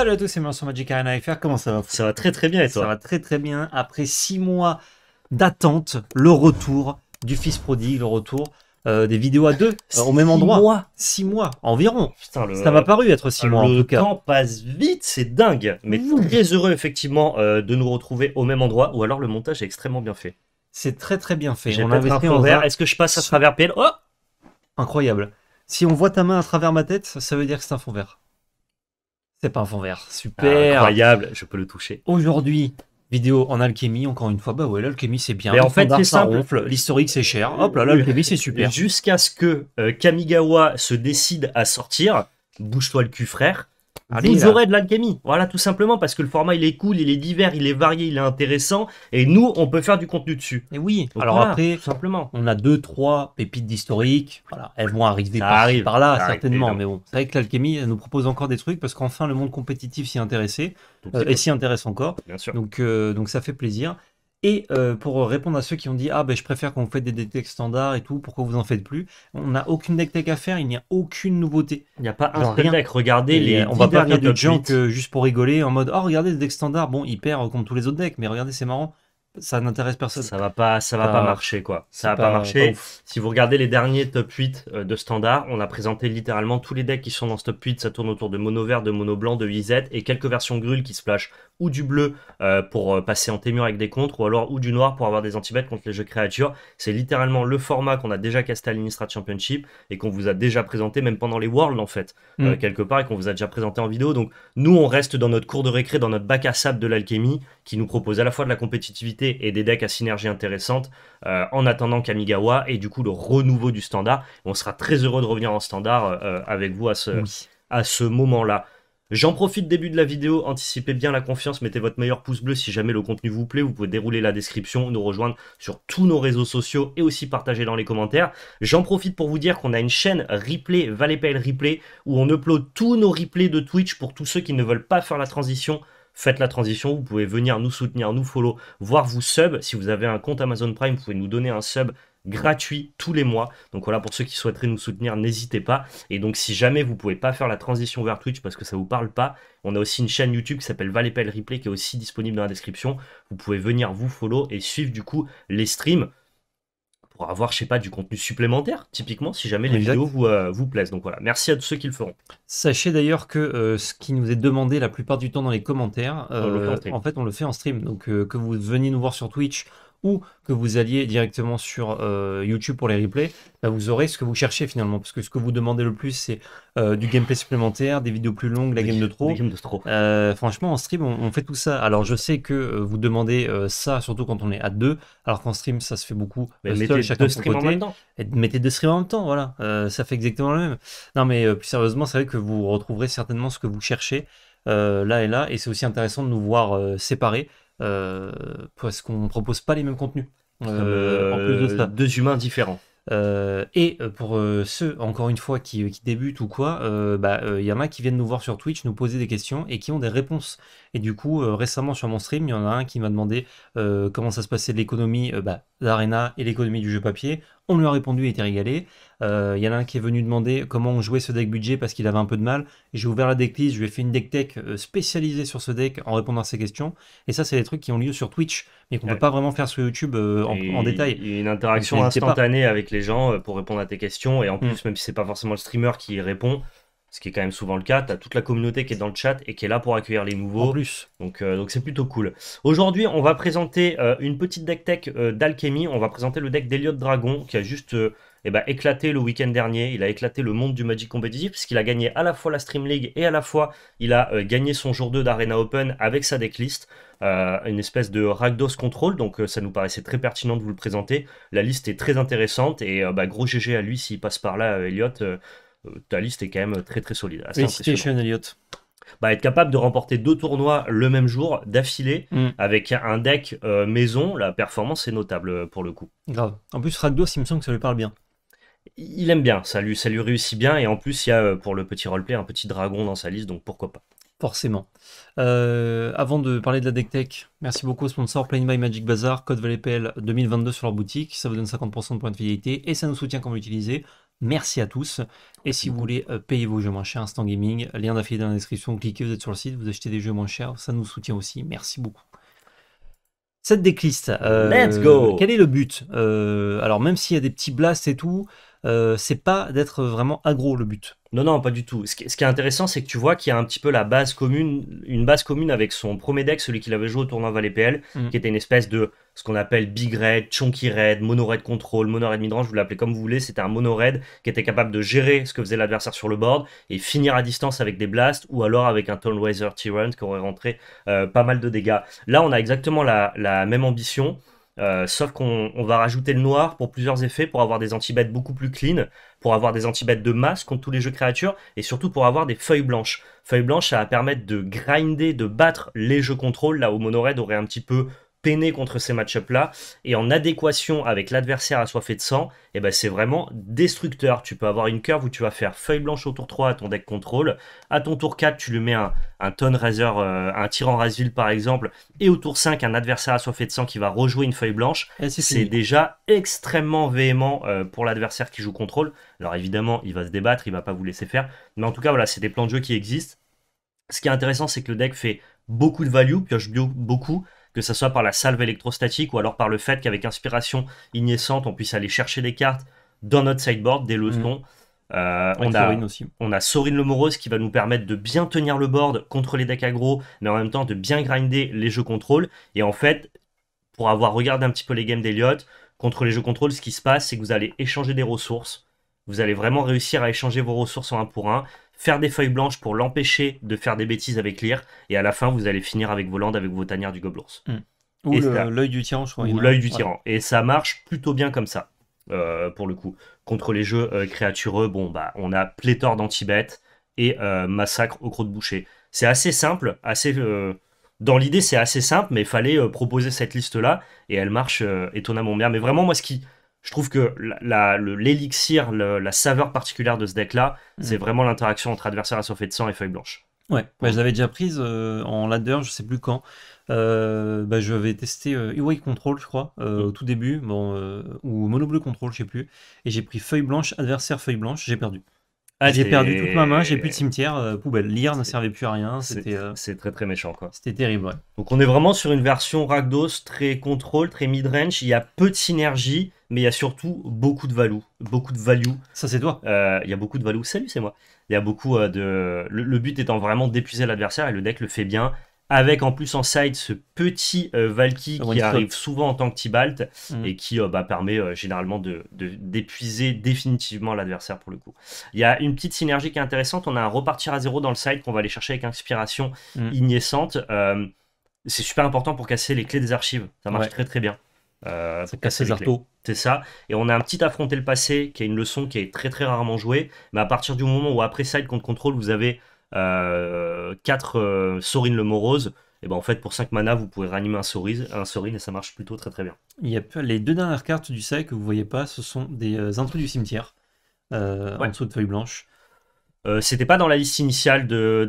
Salut à tous, c'est sur Magic Arena FR. Comment ça va Ça va très très bien et toi Ça va très très bien. Après six mois d'attente, le retour du fils prodigue, le retour euh, des vidéos à deux euh, au même endroit. 6 mois. mois environ. Ça m'a paru être 6 mois en tout Le temps passe vite, c'est dingue. Mais vous mmh. très heureux effectivement euh, de nous retrouver au même endroit. Ou alors le montage est extrêmement bien fait. C'est très très bien fait. On a fait en vert. Est-ce que je passe à travers PL Oh Incroyable. Si on voit ta main à travers ma tête, ça veut dire que c'est un fond vert. C'est pas un fond vert. Super. incroyable, je peux le toucher. Aujourd'hui, vidéo en alchimie, encore une fois, bah ouais, l'alchimie c'est bien. Mais en fait, ça simple. L'historique c'est cher. Hop là, l'alchimie c'est super. Jusqu'à ce que euh, Kamigawa se décide à sortir, bouge-toi le cul frère, Allez, vous de l'alchimie. Voilà, tout simplement parce que le format il est cool, il est divers, il est varié, il est intéressant, et nous on peut faire du contenu dessus. Et oui. Alors après, tout simplement, on a deux trois pépites d'historique. Voilà, elles vont arriver par, là certainement, mais bon, c'est vrai que l'alchimie elle nous propose encore des trucs parce qu'enfin le monde compétitif s'y intéressait euh, et s'y intéresse encore. Bien sûr. Donc euh, donc ça fait plaisir. Et euh, pour répondre à ceux qui ont dit Ah, ben je préfère qu'on vous des tech standards et tout, pourquoi vous en faites plus On n'a aucune deck tech à faire, il n'y a aucune nouveauté. Il n'y a pas un deck, regardez les. On va pas faire de junk juste pour rigoler en mode Oh, regardez le deck standard, bon, il perd comme tous les autres decks, mais regardez, c'est marrant. Ça n'intéresse personne. Ça va pas, ça va pas, marcher quoi. Ça va pas, marcher. si vous regardez les derniers top 8 euh, de standard, on a présenté littéralement tous les decks qui sont dans ce top 8. Ça tourne autour de mono vert, de mono blanc, de visette et quelques versions grules qui splashent ou du bleu euh, pour euh, passer en témur avec des contres, ou alors ou du noir pour avoir des antibêtes contre les jeux créatures. C'est littéralement le format qu'on a déjà casté à l'Inistrat Championship et qu'on vous a déjà présenté même pendant les Worlds en fait, euh, mm. quelque part, et qu'on vous a déjà présenté en vidéo. Donc nous, on reste dans notre cours de récré, dans notre bac à sable de l'alchimie, qui nous propose à la fois de la compétitivité et des decks à synergie intéressante, en attendant Kamigawa et du coup le renouveau du standard. On sera très heureux de revenir en standard avec vous à à ce moment-là. J'en profite début de la vidéo, anticipez bien la confiance, mettez votre meilleur pouce bleu si jamais le contenu vous plaît, vous pouvez dérouler la description, nous rejoindre sur tous nos réseaux sociaux et aussi partager dans les commentaires. J'en profite pour vous dire qu'on a une chaîne replay, Payle Replay, où on upload tous nos replays de Twitch pour tous ceux qui ne veulent pas faire la transition faites la transition, vous pouvez venir nous soutenir, nous follow, voire vous sub. Si vous avez un compte Amazon Prime, vous pouvez nous donner un sub, gratuit tous les mois. Donc voilà, pour ceux qui souhaiteraient nous soutenir, n'hésitez pas. Et donc si jamais vous pouvez pas faire la transition vers Twitch parce que ça vous parle pas, on a aussi une chaîne YouTube qui s'appelle Valépel Replay qui est aussi disponible dans la description. Vous pouvez venir vous follow et suivre du coup les streams pour avoir, je sais pas, du contenu supplémentaire, typiquement, si jamais les vidéos euh, vous, plaisent. Donc voilà, merci à tous ceux qui le feront. Sachez d'ailleurs que euh, ce qui nous est demandé la plupart du temps dans les commentaires, euh, en fait, on le fait en stream. Donc que vous veniez nous voir sur Twitch ou que vous alliez directement sur euh, YouTube pour les replays, bah, vous aurez ce que vous cherchez finalement. Parce que ce que vous demandez le plus, c'est euh, du gameplay supplémentaire, des vidéos plus longues, la game de trop. de trop. Euh, franchement, en stream, on, fait tout ça. Alors je sais que vous demandez ça, surtout quand on est à deux, alors qu'en stream, ça se fait beaucoup. mettez chacun deux En même temps. Et mettez deux streams en même temps, voilà. ça fait exactement le même. Non, mais plus sérieusement, c'est vrai que vous retrouverez certainement ce que vous cherchez. là et là, et c'est aussi intéressant de nous voir séparés euh, parce qu'on ne propose pas les mêmes contenus. Euh, en plus de ça. Deux humains différents. Euh, et pour ceux, encore une fois, qui, débutent ou quoi, il bah, y en a qui viennent nous voir sur Twitch, nous poser des questions et qui ont des réponses. Et du coup, euh, récemment sur mon stream, il y en a un qui m'a demandé euh, comment ça se passait l'économie euh, bah, d'Arena et l'économie du jeu papier. On lui a répondu, il était régalé. Il y en a un qui est venu demander comment on jouait ce deck budget parce qu'il avait un peu de mal. J'ai ouvert la decklist, je lui ai fait une deck tech spécialisée sur ce deck en répondant à ses questions. Et ça, c'est des trucs qui ont lieu sur Twitch, mais qu'on ne peut pas vraiment faire sur YouTube en, détail. une interaction instantanée avec les gens pour répondre à tes questions. Et en hmm. plus, même si c'est pas forcément le streamer qui répond, ce qui est quand même souvent le cas. Tu toute la communauté qui est dans le chat et qui est là pour accueillir les nouveaux. russes, plus. Donc euh, donc c'est plutôt cool. Aujourd'hui, on va présenter euh, une petite deck tech euh, d'Alchemy, On va présenter le deck d'Eliot Dragon qui a juste et eh ben, éclaté le week-end dernier. Il a éclaté le monde du Magic compétitif puisqu'il a gagné à la fois la Stream League et à la fois il a gagné son jour 2 d'Arena Open avec sa decklist. une espèce de Ragdos Control, donc ça nous paraissait très pertinent de vous le présenter. La liste est très intéressante et bah, gros GG à lui s'il passe par là, Elliot. Euh, ta liste est quand même très très solide. Félicitations, Elliott. Bah, être capable de remporter deux tournois le même jour d'affilée mm. avec un deck euh, maison, la performance est notable euh, pour le coup. Grave. En plus, Ragdos, il me semble que ça lui parle bien. Il aime bien, ça lui, ça lui réussit bien. Et en plus, il y a pour le petit roleplay un petit dragon dans sa liste, donc pourquoi pas. Forcément. avant de parler de la deck tech, merci beaucoup au sponsor Plain by Magic Bazaar, code PL 2022 sur leur boutique. Ça vous donne 50% de points de fidélité et ça nous soutient quand vous l'utilisez. Merci à tous. Et si vous voulez euh, payer vos jeux moins chers, Instant Gaming, lien d'affilée dans la description, cliquez, vous êtes sur le site, vous achetez des jeux moins chers, ça nous soutient aussi. Merci beaucoup. Cette décliste, euh, Let's go. quel est le but euh, Alors même s'il y a des petits blasts et tout, c'est pas d'être vraiment aggro le but. Non, non, pas du tout. Ce qui, est intéressant, c'est que tu vois qu'il y a un petit peu la base commune, une base commune avec son premier deck, celui qu'il avait joué au tournoi Valet PL, mm. qui était une espèce de ce qu'on appelle Big Red, Chunky Red, Mono Red Control, Mono Red Midrange, vous l'appelez comme vous voulez, c'était un Mono Red qui était capable de gérer ce que faisait l'adversaire sur le board et finir à distance avec des blasts ou alors avec un riser Tyrant qui aurait rentré euh, pas mal de dégâts. Là, on a exactement la, même ambition. Euh, sauf qu'on va rajouter le noir pour plusieurs effets, pour avoir des antibêtes beaucoup plus clean, pour avoir des antibêtes de masse contre tous les jeux créatures, et surtout pour avoir des feuilles blanches. Feuilles blanches, ça va permettre de grinder, de battre les jeux contrôle, là où Monored aurait un petit peu peiné contre ces match-ups-là. Et en adéquation avec l'adversaire assoiffé de sang, eh ben c'est vraiment destructeur. Tu peux avoir une curve où tu vas faire feuille blanche au tour 3 à ton deck contrôle. À ton tour 4, tu lui mets un, un ton razor, euh, un tyran rasville par exemple. Et au tour 5, un adversaire assoiffé de sang qui va rejouer une feuille blanche. C'est déjà extrêmement véhément euh, pour l'adversaire qui joue contrôle. Alors évidemment, il va se débattre, il va pas vous laisser faire. Mais en tout cas, voilà, c'est des plans de jeu qui existent. Ce qui est intéressant, c'est que le deck fait beaucoup de value, pioche beaucoup, que ce soit par la salve électrostatique ou alors par le fait qu'avec inspiration ignescente on puisse aller chercher des cartes dans notre sideboard, des leçons. Mm. Euh, on, a, aussi. on a Sorine qui va nous permettre de bien tenir le board contre les decks aggro, mais en même temps de bien grinder les jeux contrôle. Et en fait, pour avoir regardé un petit peu les games d'Eliot, contre les jeux contrôles ce qui se passe, c'est que vous allez échanger des ressources. Vous allez vraiment réussir à échanger vos ressources en un pour un faire des feuilles blanches pour l'empêcher de faire des bêtises avec l'IR, et à la fin, vous allez finir avec vos landes, avec vos tanières du gobelours. Hmm. Ou l'œil du tyran, je crois. Ou l'œil du tyran. Et ça marche plutôt bien comme ça, euh, pour le coup. Contre les jeux euh, créatureux, bon, bah, on a pléthore danti et euh, massacre au croc de boucher. C'est assez simple, assez. dans l'idée, c'est assez simple, mais il fallait proposer cette liste-là, et elle marche étonnamment bien. Mais vraiment, moi, ce qui, je trouve que l'élixir, la, saveur particulière de ce deck-là, mm. c'est vraiment l'interaction entre adversaire à de sang et feuille blanche. Ouais, bah, je l'avais déjà prise euh, en ladder, je sais plus quand. Euh, bah, je vais tester euh, Control, je crois, euh, mm. au tout début, bon, ou Mono Bleu Control, je sais plus. Et j'ai pris feuille blanche, adversaire feuille blanche, j'ai perdu. Ah, j'ai perdu toute ma main, j'ai plus de cimetière, euh, poubelle. Lire ne servait plus à rien. C'était euh, C'est très très méchant quoi. C'était terrible, ouais. Donc on est vraiment sur une version ragdos très contrôle, très mid-range. Il y a peu de synergie, mais il y a surtout beaucoup de value. Beaucoup de value. Ça c'est toi. Euh, il y a beaucoup de value. Salut, c'est moi. Il y a beaucoup de. Le, le, but étant vraiment d'épuiser l'adversaire et le deck le fait bien avec en plus en side ce petit euh, Valky qui arrive souvent en tant que Tibalt balt mm. et qui euh, bah, permet euh, généralement de, d'épuiser définitivement l'adversaire pour le coup. Il y a une petite synergie qui est intéressante, on a un repartir à zéro dans le side qu'on va aller chercher avec inspiration mm. ignescente. c'est super important pour casser les clés des archives, ça marche très très bien. Casser casser les C'est ça. Et on a un petit affronter le passé qui est une leçon qui est très très rarement jouée. Mais à partir du moment où après side contre contrôle, vous avez 4 euh, euh, Sorin le Morose. Et ben en fait, pour 5 mana, vous pouvez réanimer un Sorin, un Sorin et ça marche plutôt très très bien. Les deux dernières cartes du set que vous voyez pas, ce sont des euh, intrus du cimetière ouais. en de feuilles blanches. Euh, c'était pas dans la liste initiale de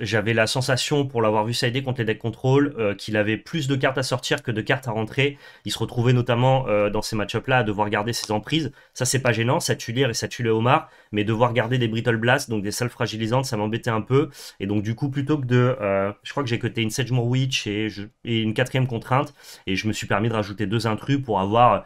J'avais la sensation, pour l'avoir vu Saider contre les decks contrôle euh, qu'il avait plus de cartes à sortir que de cartes à rentrer. Il se retrouvait notamment euh, dans ces match-ups-là à devoir garder ses emprises. Ça, c'est pas gênant, ça tue l'air et ça tue le homard. Mais devoir garder des brittle Blast, donc des salles fragilisantes, ça m'embêtait un peu. Et donc, du coup, plutôt que de. je crois que j'ai coté une More Witch et, une quatrième contrainte. Et je me suis permis de rajouter deux intrus pour avoir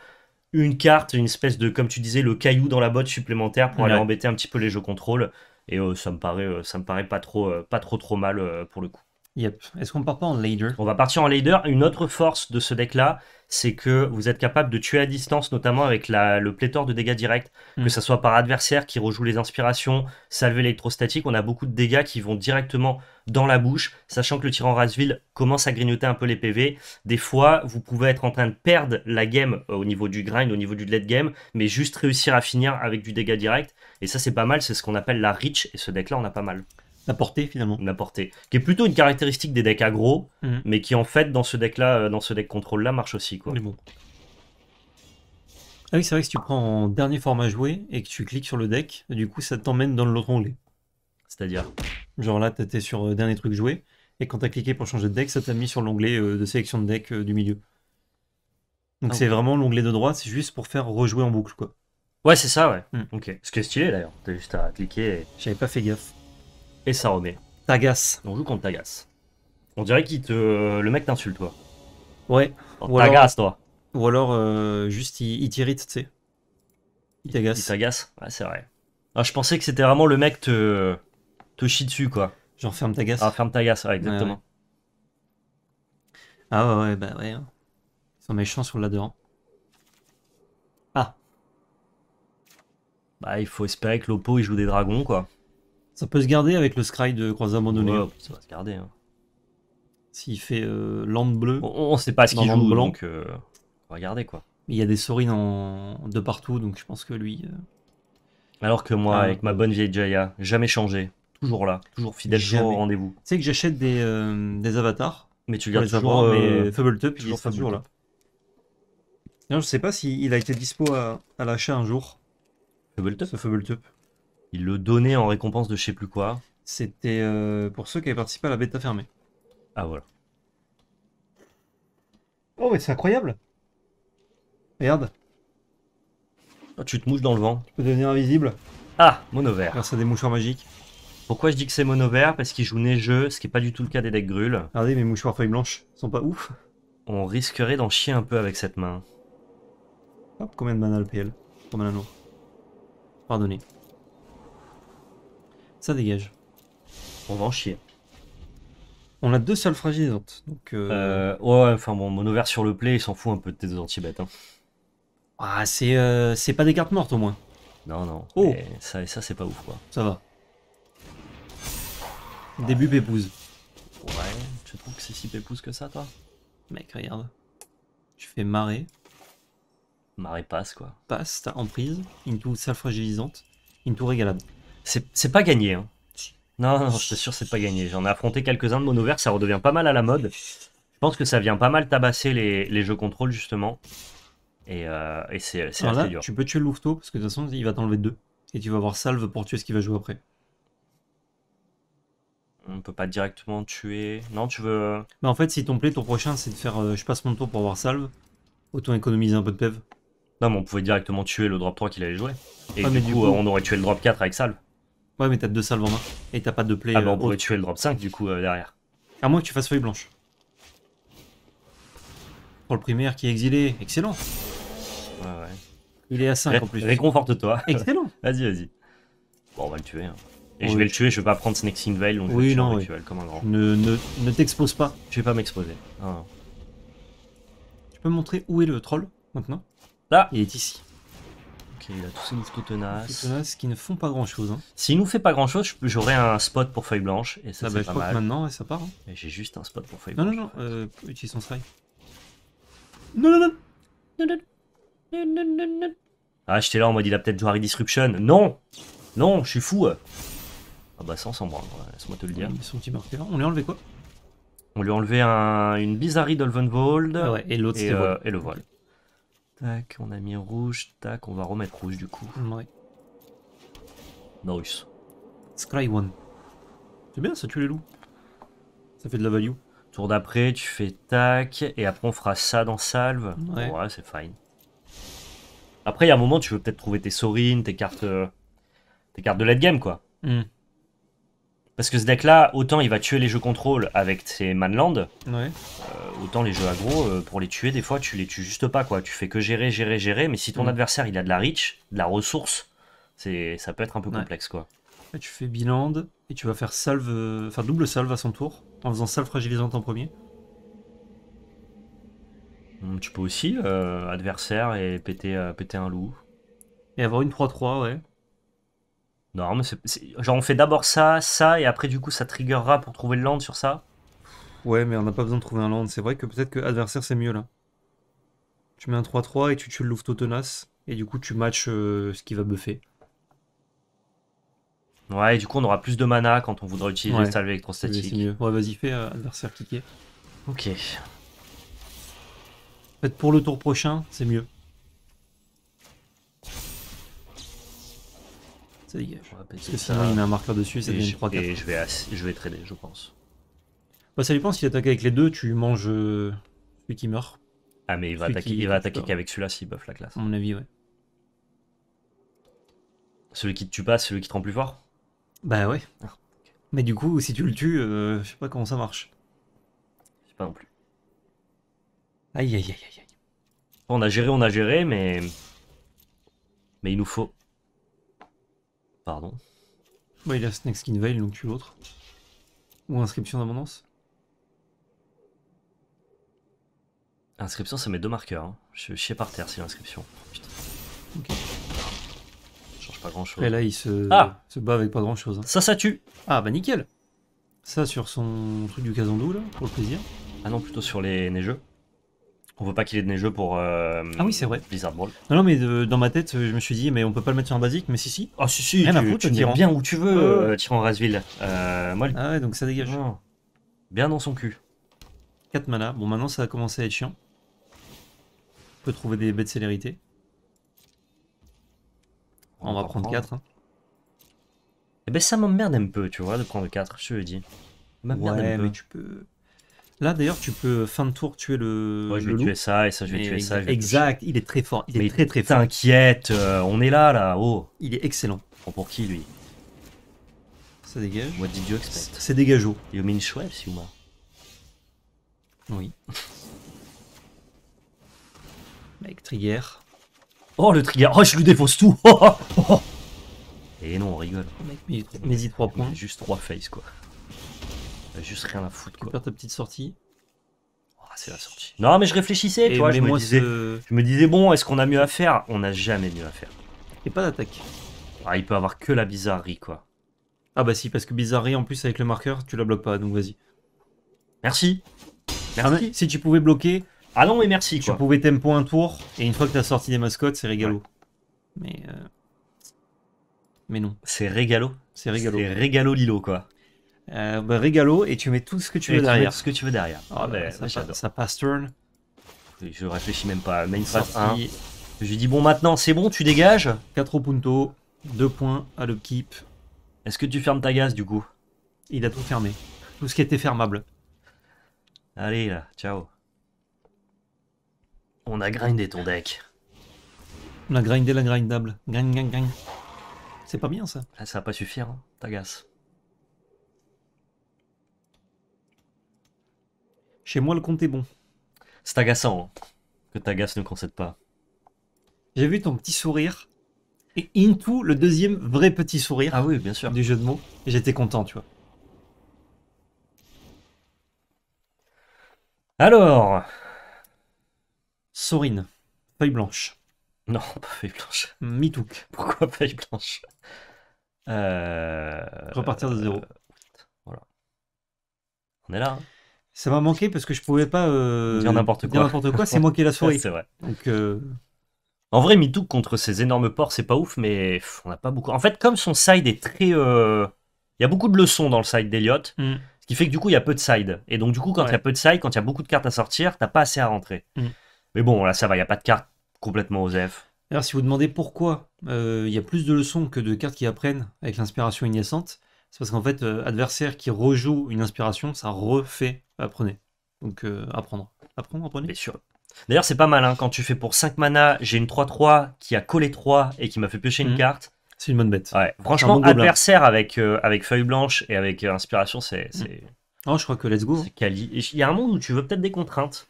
une carte, une espèce de, comme tu disais, le caillou dans la botte supplémentaire pour aller embêter un petit peu les jeux contrôle. Et euh, ça me paraît, euh, ça me pas trop, euh, pas trop, trop mal pour le coup. Yep. Est-ce qu'on part pas en leader On va partir en leader. Une autre force de ce deck-là, c'est que vous êtes capable de tuer à distance, notamment avec le pléthore de dégâts directs, que ce hmm. soit par adversaire qui rejoue les inspirations, salver l'électrostatique. On a beaucoup de dégâts qui vont directement dans la bouche, sachant que le tyran Rasville commence à grignoter un peu les PV. Des fois, vous pouvez être en train de perdre la game au niveau du grind, au niveau du late game, mais juste réussir à finir avec du dégât direct. Et ça, c'est pas mal, c'est ce qu'on appelle la reach, et ce deck-là, on a pas mal. La portée, finalement. La portée. Qui est plutôt une caractéristique des decks aggro, mhm. mais qui, en fait, dans ce deck-là, euh, dans ce deck contrôle-là, marche aussi, quoi. Mais bon. Ah oui, c'est vrai que si tu prends en dernier format joué et que tu cliques sur le deck, du coup, ça t'emmène dans l'autre onglet. C'est-à-dire Genre là, étais sur euh, dernier truc joué, et quand t'as cliqué pour changer de deck, ça t'a mis sur l'onglet euh, de sélection de deck du milieu. Donc ah c'est vraiment l'onglet de droite, c'est juste pour faire rejouer en boucle, quoi. Ouais, c'est ça, ouais. Hmm. Ok. Ce qui est stylé d'ailleurs. T'as juste à cliquer et. J'avais pas fait gaffe. Et ça remet. Tagas. On joue contre Tagas. On dirait qu'il te. Euh, le mec t'insulte, toi. Ouais. Tagas toi. Ou alors, euh, juste, il, t'irrite, tu sais. Il t'agace. Il tagasse, ouais, c'est vrai. Ah, je pensais que c'était vraiment le mec te. te chie dessus, quoi. Genre, ferme ta Ah, ferme ta ouais, exactement. Ah, ouais, ouais, bah ouais. Hein. Ils sont méchants sur le ladder Bah, il faut espérer que l'Oppo il joue des dragons, quoi. Ça peut se garder avec le Scry de croisement abandonné. Ouais, hein. ça va se garder. Hein. S'il fait euh, lande bleue. On, sait pas ce qu'il joue, blanc. donc euh, on va garder, quoi. Il y a des sorines en... de partout, donc je pense que lui. Euh, Alors que moi, ah. avec ma bonne vieille Jaya, jamais changé. Toujours là, toujours fidèle, toujours au rendez-vous. Tu sais que j'achète des, euh, avatars. Mais tu gardes toujours. mais Fabletop, il est toujours là. Non, je sais pas s'il a été dispo à, à l'achat un jour. Fubbletop, tup. Il le donnait en récompense de je sais plus quoi. C'était euh, pour ceux qui avaient participé à la bêta fermée. Ah voilà. Oh mais c'est incroyable Merde. Ah, tu te mouches dans le vent. Tu peux devenir invisible. Ah, mono-vert. Grâce à des mouchoirs magiques. Pourquoi je dis que c'est mono-vert Parce qu'il joue neigeux, ce qui n'est pas du tout le cas des decks grules. Regardez mes mouchoirs feuilles blanches, ils sont pas ouf. On risquerait d'en chier un peu avec cette main. Hop, combien de mana le PL de mana Pardonner. Ça dégage. On va en chier. On a deux seules fragilisantes. Donc euh... euh ouais, enfin bon, mon vert sur le play, il s'en fout un peu de tes deux anti-bêtes. Hein. Ah, c'est euh, pas des cartes mortes au moins. Non, non. Oh. Ça, ça c'est pas ouf quoi. Ça va. Début pépouze. Ouais, tu trouves que c'est si pépouze que ça toi Mec, regarde. Je fais marrer. Marée passe, quoi. Passe, t'as emprise, une tour self fragilisante, une tour régalade. C'est pas gagné, hein. Non, non, je sûr, c'est pas gagné. J'en ai affronté quelques-uns de mono ça redevient pas mal à la mode. Je pense que ça vient pas mal tabasser les, jeux contrôle, justement. Et, euh, et c'est assez dur. Tu peux tuer le louveteau, parce que de toute façon, il va t'enlever deux. Et tu vas avoir salve pour tuer ce qu'il va jouer après. On peut pas directement tuer. Non, tu veux. mais euh, bah, en fait, si ton plaît, ton prochain, c'est de faire euh, je passe mon tour pour avoir salve. Autant économiser un peu de pev. Non, mais on pouvait directement tuer le drop 3 qu'il allait jouer. Et ah, du, coup, euh, on aurait tué le drop 4 avec salve. Ouais, mais t'as deux salves en main. Et t'as pas de play. Ah, bah, on euh, pourrait tuer le drop 5 du coup euh, derrière. À moins que tu fasses feuille blanche. Pour le primaire qui est exilé, excellent. Ouais, ouais. Il est à 5 en plus. Réconforte-toi. Excellent. vas-y, vas-y. Bon, on va le tuer. Hein. Et je vais le tuer, je vais pas prendre in Veil, donc oui, non, comme un grand. Ne, ne, t'expose pas. Je vais pas m'exposer. Ah, tu peux me montrer où est le troll maintenant Là Il est ici. Ok, il a tous ses mousquetons tenaces. tenaces qui ne font pas grand chose. Hein. S'il nous fait pas grand chose, j'aurai un spot pour feuille blanche. Et ça, va ah être bah, je pas maintenant, ouais, ça part. Hein. j'ai juste un spot pour feuille non, blanche. Euh, non, non, non, euh, utilise son strike. Non, non, non Non, non, non, Ah, j'étais là en mode il a peut-être joué Disruption. Non Non, je suis fou Ah bah sans on s'en laisse-moi te le dire. Son petit On lui a enlevé quoi On lui a enlevé un, une bizarrerie d'Olvenvold. ouais, et l'autre, et, euh, le voile. Tac, on a mis rouge, tac, on va remettre rouge du coup. Ouais. Nice. Scry One. C'est bien, ça tue les loups. Ça fait de la value. Tour d'après, tu fais tac, et après on fera ça dans salve. Ouais, c'est fine. Après, il y a un moment, tu veux peut-être trouver tes sorines, tes cartes, euh, tes cartes de late game, quoi. Hmm. Parce que ce deck-là, autant il va tuer les jeux contrôle avec ses Manland, ouais. Euh, autant les jeux aggro, euh, pour les tuer, des fois, tu les tues juste pas, quoi. Tu fais que gérer, gérer, gérer, mais si ton mm. adversaire, il a de la rich, de la ressource, c'est ça peut être un peu complexe, quoi. tu fais biland, et tu vas faire salve, double salve à son tour, en faisant salve fragilisante en premier. Mm, tu peux aussi, euh, adversaire, et péter, euh, péter un loup. Et avoir une 3-3, ouais. Non, mais c'est... Genre, on fait d'abord ça, ça, et après, du coup, ça triggera pour trouver le land sur ça Ouais, mais on n'a pas besoin de trouver un land. C'est vrai que peut-être que adversaire, c'est mieux là. Tu mets un 3-3 et tu tues le louveteau tenace. Et du coup, tu matches euh, ce qui va buffer. Ouais, et du coup, on aura plus de mana quand on voudra utiliser le salve électrostatique. Ouais, vas-y, fais euh, adversaire kicker. Ok. En fait pour le tour prochain, c'est mieux. Ça dégage. Parce que sinon, il met un marqueur dessus, ça devient 3-4. je vais trader, je pense. Bah, ça dépend, s'il attaque avec les deux, tu manges euh, celui qui meurt. Ah, mais il va attaquer, il va attaquer qu'avec celui-là s'il buff la classe. A mon avis, ouais. Celui qui te tue pas, c'est celui qui te rend plus fort Bah ouais. Ah, mais du coup, si tu le tues, euh, je sais pas comment ça marche. Je sais pas non plus. Aïe, aïe, aïe, aïe. aïe. On a géré, on a géré, mais. Mais il nous faut. Pardon. Bah, il a Snake Skin Veil, donc tu l'autre. Ou inscription d'abondance. L'inscription ça met deux marqueurs. Hein. Je suis par terre si l'inscription. Ça Change pas grand chose. Et là, il se, ah se bat avec pas grand chose. Hein. Ça, ça tue. Ah, bah nickel. Ça sur son truc du casandou, là, pour le plaisir. Ah non, plutôt sur les neigeux. On veut pas qu'il ait de neigeux pour. Euh, ah oui, c'est vrai. Blizzard Brawl. Non, non, mais dans ma tête, je me suis dit, mais on peut pas le mettre sur un basique, mais si, si. Ah, si, si, Rien tu, à foutre, tu bien où tu veux, euh, Rasville. Euh, ah ouais, donc ça dégage. Ah. Bien dans son cul. 4 mana. Bon, maintenant ça a commencé à être chiant. On peut trouver des bêtes de célérité. On, va prendre 4. Hein. et eh ben ça m'emmerde un peu, tu vois, de prendre 4, je te le dis. M'emmerde tu peux... Là d'ailleurs, tu peux fin de tour tuer le. Ouais, je vais tuer ça et ça, je vais tuer ça. exact, il est très fort. Il est très très fort. T'inquiète, euh, on est là là. Oh. Il est excellent. pour qui lui Ça dégage. What did you expect C'est dégageau. chouette si ou Siuma Oui. Mec, trigger. Oh, le trigger. Oh, je lui défonce tout. Et non, on rigole. Oh, mais, mais 3 points. Juste trois face, quoi. Juste rien à foutre, quoi. Perds ta petite sortie. Oh, c'est la sortie. Non, mais je réfléchissais, tu vois. Je, me disais, je me disais, bon, est-ce qu'on a mieux à faire On n'a jamais mieux à faire. Et pas d'attaque. Ah, il peut avoir que la bizarrerie, quoi. Ah bah si, parce que bizarrerie, en plus, avec le marqueur, tu la bloques pas, donc vas-y. Merci. Merci. si tu pouvais bloquer ah non, mais merci. Quoi. Tu pouvais tempo un tour, et une fois que t'as sorti des mascottes, c'est régalo. Mais, euh, mais non. C'est régalo. C'est régalo. C'est régalo Lilo, quoi. Euh, bah, régalo, et tu mets tout ce que tu veux derrière. ce que tu veux derrière. Ah, ah ben, ça, ça, passe turn. Je réfléchis même pas. Main Je lui dis, bon, maintenant, c'est bon, tu dégages. 4 au punto, 2 points à l'upkeep. Est-ce que tu fermes ta gaz, du coup Il a tout fermé. Tout ce qui était fermable. Allez, là, ciao. On a grindé ton deck. On a grindé la grindable. Grind, gang. C'est pas bien ça. Ah, ça va pas suffire, hein. Chez moi, le compte est bon. C'est agaçant hein, que Tagas ne concède pas. J'ai vu ton petit sourire. Et into le deuxième vrai petit sourire. Ah oui, bien sûr. Du jeu de mots. J'étais content, tu vois. Alors, Sorine, feuille blanche. Non, pas feuille blanche. Mitouk. Pourquoi feuille blanche euh, Repartir de zéro. Euh, voilà. On est là. Hein. ça m'a manqué parce que je pouvais pas euh... dire n'importe quoi. quoi, c'est moi qui ai la souris. c'est vrai. Euh, en vrai, Mitouk contre ces énormes porcs, c'est pas ouf, mais on n'a pas beaucoup. En fait, comme son side est très. Il y a beaucoup de leçons dans le side d'Eliot. Mm. Ce qui fait que du coup, il y a peu de side. Et donc, du coup, quand il y a peu de side, quand il y a beaucoup de cartes à sortir, t'as pas assez à rentrer. Mm. Mais bon, là, ça va, il n'y a pas de carte complètement F. Alors, si vous demandez pourquoi il euh, y a plus de leçons que de cartes qui apprennent avec l'inspiration innocente, c'est parce qu'en fait, euh, adversaire qui rejoue une inspiration, ça refait apprenez. Donc, euh, apprendre. Apprendre, apprenez. Bien sûr. D'ailleurs, c'est pas mal, hein, quand tu fais pour 5 mana, j'ai une 3-3 qui a collé 3 et qui m'a fait piocher une mhm. carte. C'est une bonne bête. Franchement, adversaire avec, avec feuille blanche et avec inspiration, c'est. Non, mhm. oh, je crois que let's go. Il y a un monde où tu veux peut-être des contraintes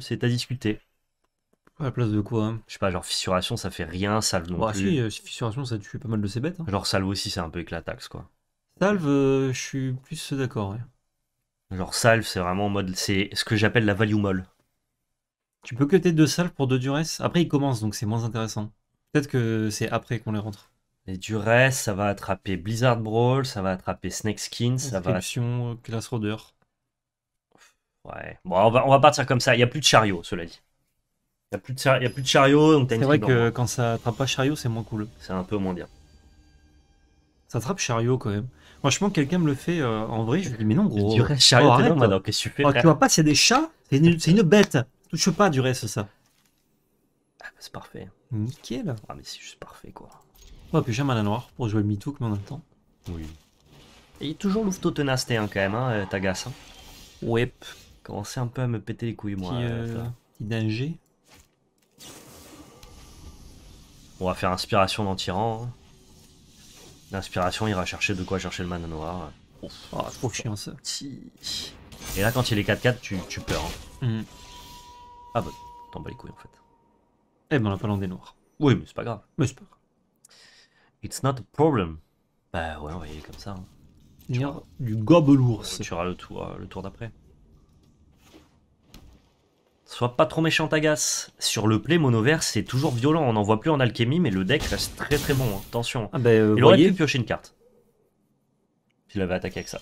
c'est à discuter. À la place de quoi hein Je sais pas, genre fissuration, ça fait rien, salve non bah, Si, euh, fissuration, ça tue pas mal de ces bêtes. Hein. Genre salve aussi, c'est un peu éclataxe, quoi. Salve, euh, je suis plus d'accord, Genre salve, c'est vraiment en mode, c'est ce que j'appelle la value molle. Tu peux que tes deux salves pour deux duresses? Après, ils commencent, donc c'est moins intéressant. Peut-être que c'est après qu'on les rentre. Les duress, ça va attraper Blizzard Brawl, ça va attraper Snake Skin, ça va... Euh, Class Roder. Ouais. Bon, on va, on partir comme ça. Il n'y a plus de chariot, cela dit. Il n'y a, plus de a plus de chariot, donc t'as une C'est vrai que quand ça attrape pas chariot, c'est moins cool. C'est un peu moins bien. Ça attrape chariot quand même. Franchement, quelqu'un me le fait euh, en vrai, je lui dis, mais non, gros. Du reste, chariot, oh, arrête. qu'est-ce que tu fais oh, Tu vois pas, c'est des chats, c'est une, une, bête. Touche pas du reste, ça. Ah, bah, c'est parfait. Nickel. Ah, mais c'est juste parfait, quoi. va oh, puis j'aime à la noire pour jouer le Mitouk, mais on a le temps. Oui. Et toujours louveteau tenacé hein, quand même, hein, euh, Tagas. Hein. Commencez un peu à me péter les couilles, moi. Petit, euh, euh On va faire inspiration dans Tyran. Hein. L'inspiration ira chercher de quoi chercher le mana noir. Oh, trop chiant ça. Et là, quand il est 4-4, tu, tu hein. hmm. Ah bah, t'en bats les couilles en fait. Eh ben, on a pas des noirs. Oui, mais c'est pas grave. Mais c'est pas grave. It's not a problem. Bah ouais, on va y aller comme ça. Hein. du gobelours. Tu auras le tour, euh, le tour d'après. Sois pas trop méchant Agas. Sur le play mono c'est toujours violent. On en voit plus en alchimie, mais le deck reste très très bon. Hein. Attention. Ah, bah, euh, il aurait pu piocher une carte. Il avait attaqué avec ça.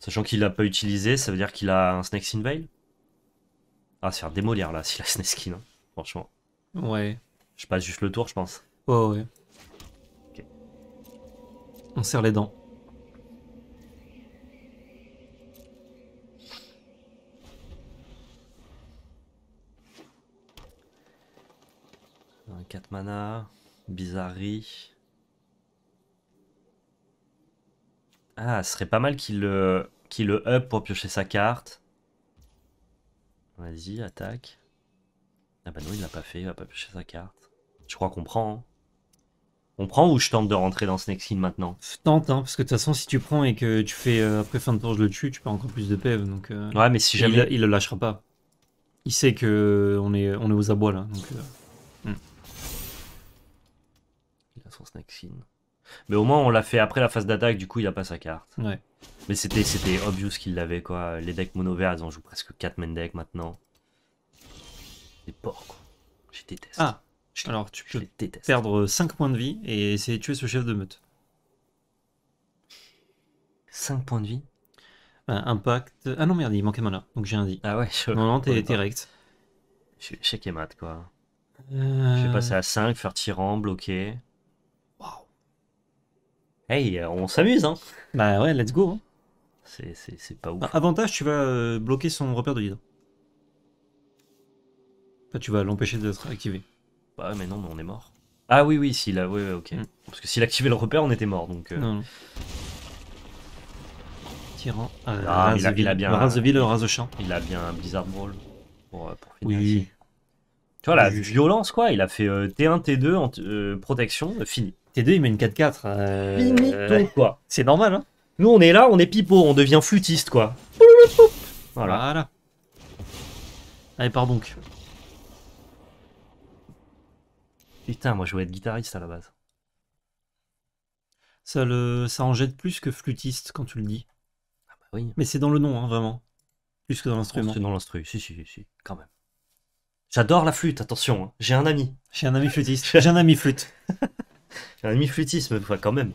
Sachant qu'il l'a pas utilisé, ça veut dire qu'il a un Snake in Veil. Ah, c'est faire démolir là, s'il a Snake hein. franchement. Ouais. Je passe juste le tour, je pense. Ouais, ouais. Ok. On serre les dents. 4 mana, bizarrerie. Ah, ce serait pas mal qu'il le, le up pour piocher sa carte. Vas-y, attaque. Ah bah non, il l'a pas fait, il va pas piocher sa carte. Je crois qu'on prend. Hein. On prend ou je tente de rentrer dans ce next maintenant Tente, hein, parce que de toute façon, si tu prends et que tu fais euh, après fin de tour, je le tue, tu perds encore plus de PV. Donc, euh, ouais, mais si jamais. Il, le lâchera pas. Il sait que on est, on est aux abois là. Donc, euh, son Mais au moins, on l'a fait après la phase d'attaque, du coup, il a pas sa carte. Mais c'était, obvious qu'il l'avait, quoi. Les decks mono verts, ils en jouent presque 4 main decks maintenant. C'est porcs, quoi. Je déteste. Ah, alors tu peux perdre 5 points de vie et essayer de tuer ce chef de meute. 5 points de vie ben, Impact. Ah non, merde, il manquait mana, donc j'ai un dit. Ah ouais, je... Non, non, t'es direct. Je, quoi. Euh. Je vais passer à 5, faire tyran, bloqué euh, on s'amuse, hein Bah ouais, let's go. Hein. C'est pas ouf. Ah, avantage, tu vas euh, bloquer son repère de leader. tu vas l'empêcher d'être activé. Bah mais non, mais on est mort. Ah oui, oui, s'il a... Oui, ok. Mm. Parce que s'il activait le repère, on était mort, donc... Euh. Non, Ah, il, a, il, a, bien... de ville, champ. Il a bien un Blizzard Brawl pour, finir. Oui. Tu vois, la violence, quoi. Il a fait T1, T2, en, protection, fini. T2, il met une 4-4. Euh, quoi. C'est normal, hein. Nous, on est là, on est pipeau, on devient flûtiste, quoi. Voilà. Allez, par donc. Putain, moi, je voulais être guitariste à la base. Ça, le... ça en jette plus que flûtiste quand tu le dis. Ah, bah mais c'est dans le nom, hein, vraiment. Plus que dans l'instrument. C'est dans l'instru, si, si, si, quand même. J'adore la flûte, attention, hein. j'ai un ami. J'ai un ami flûtiste, j'ai un ami flûte. J'ai un ennemi flûtisme enfin, quand même.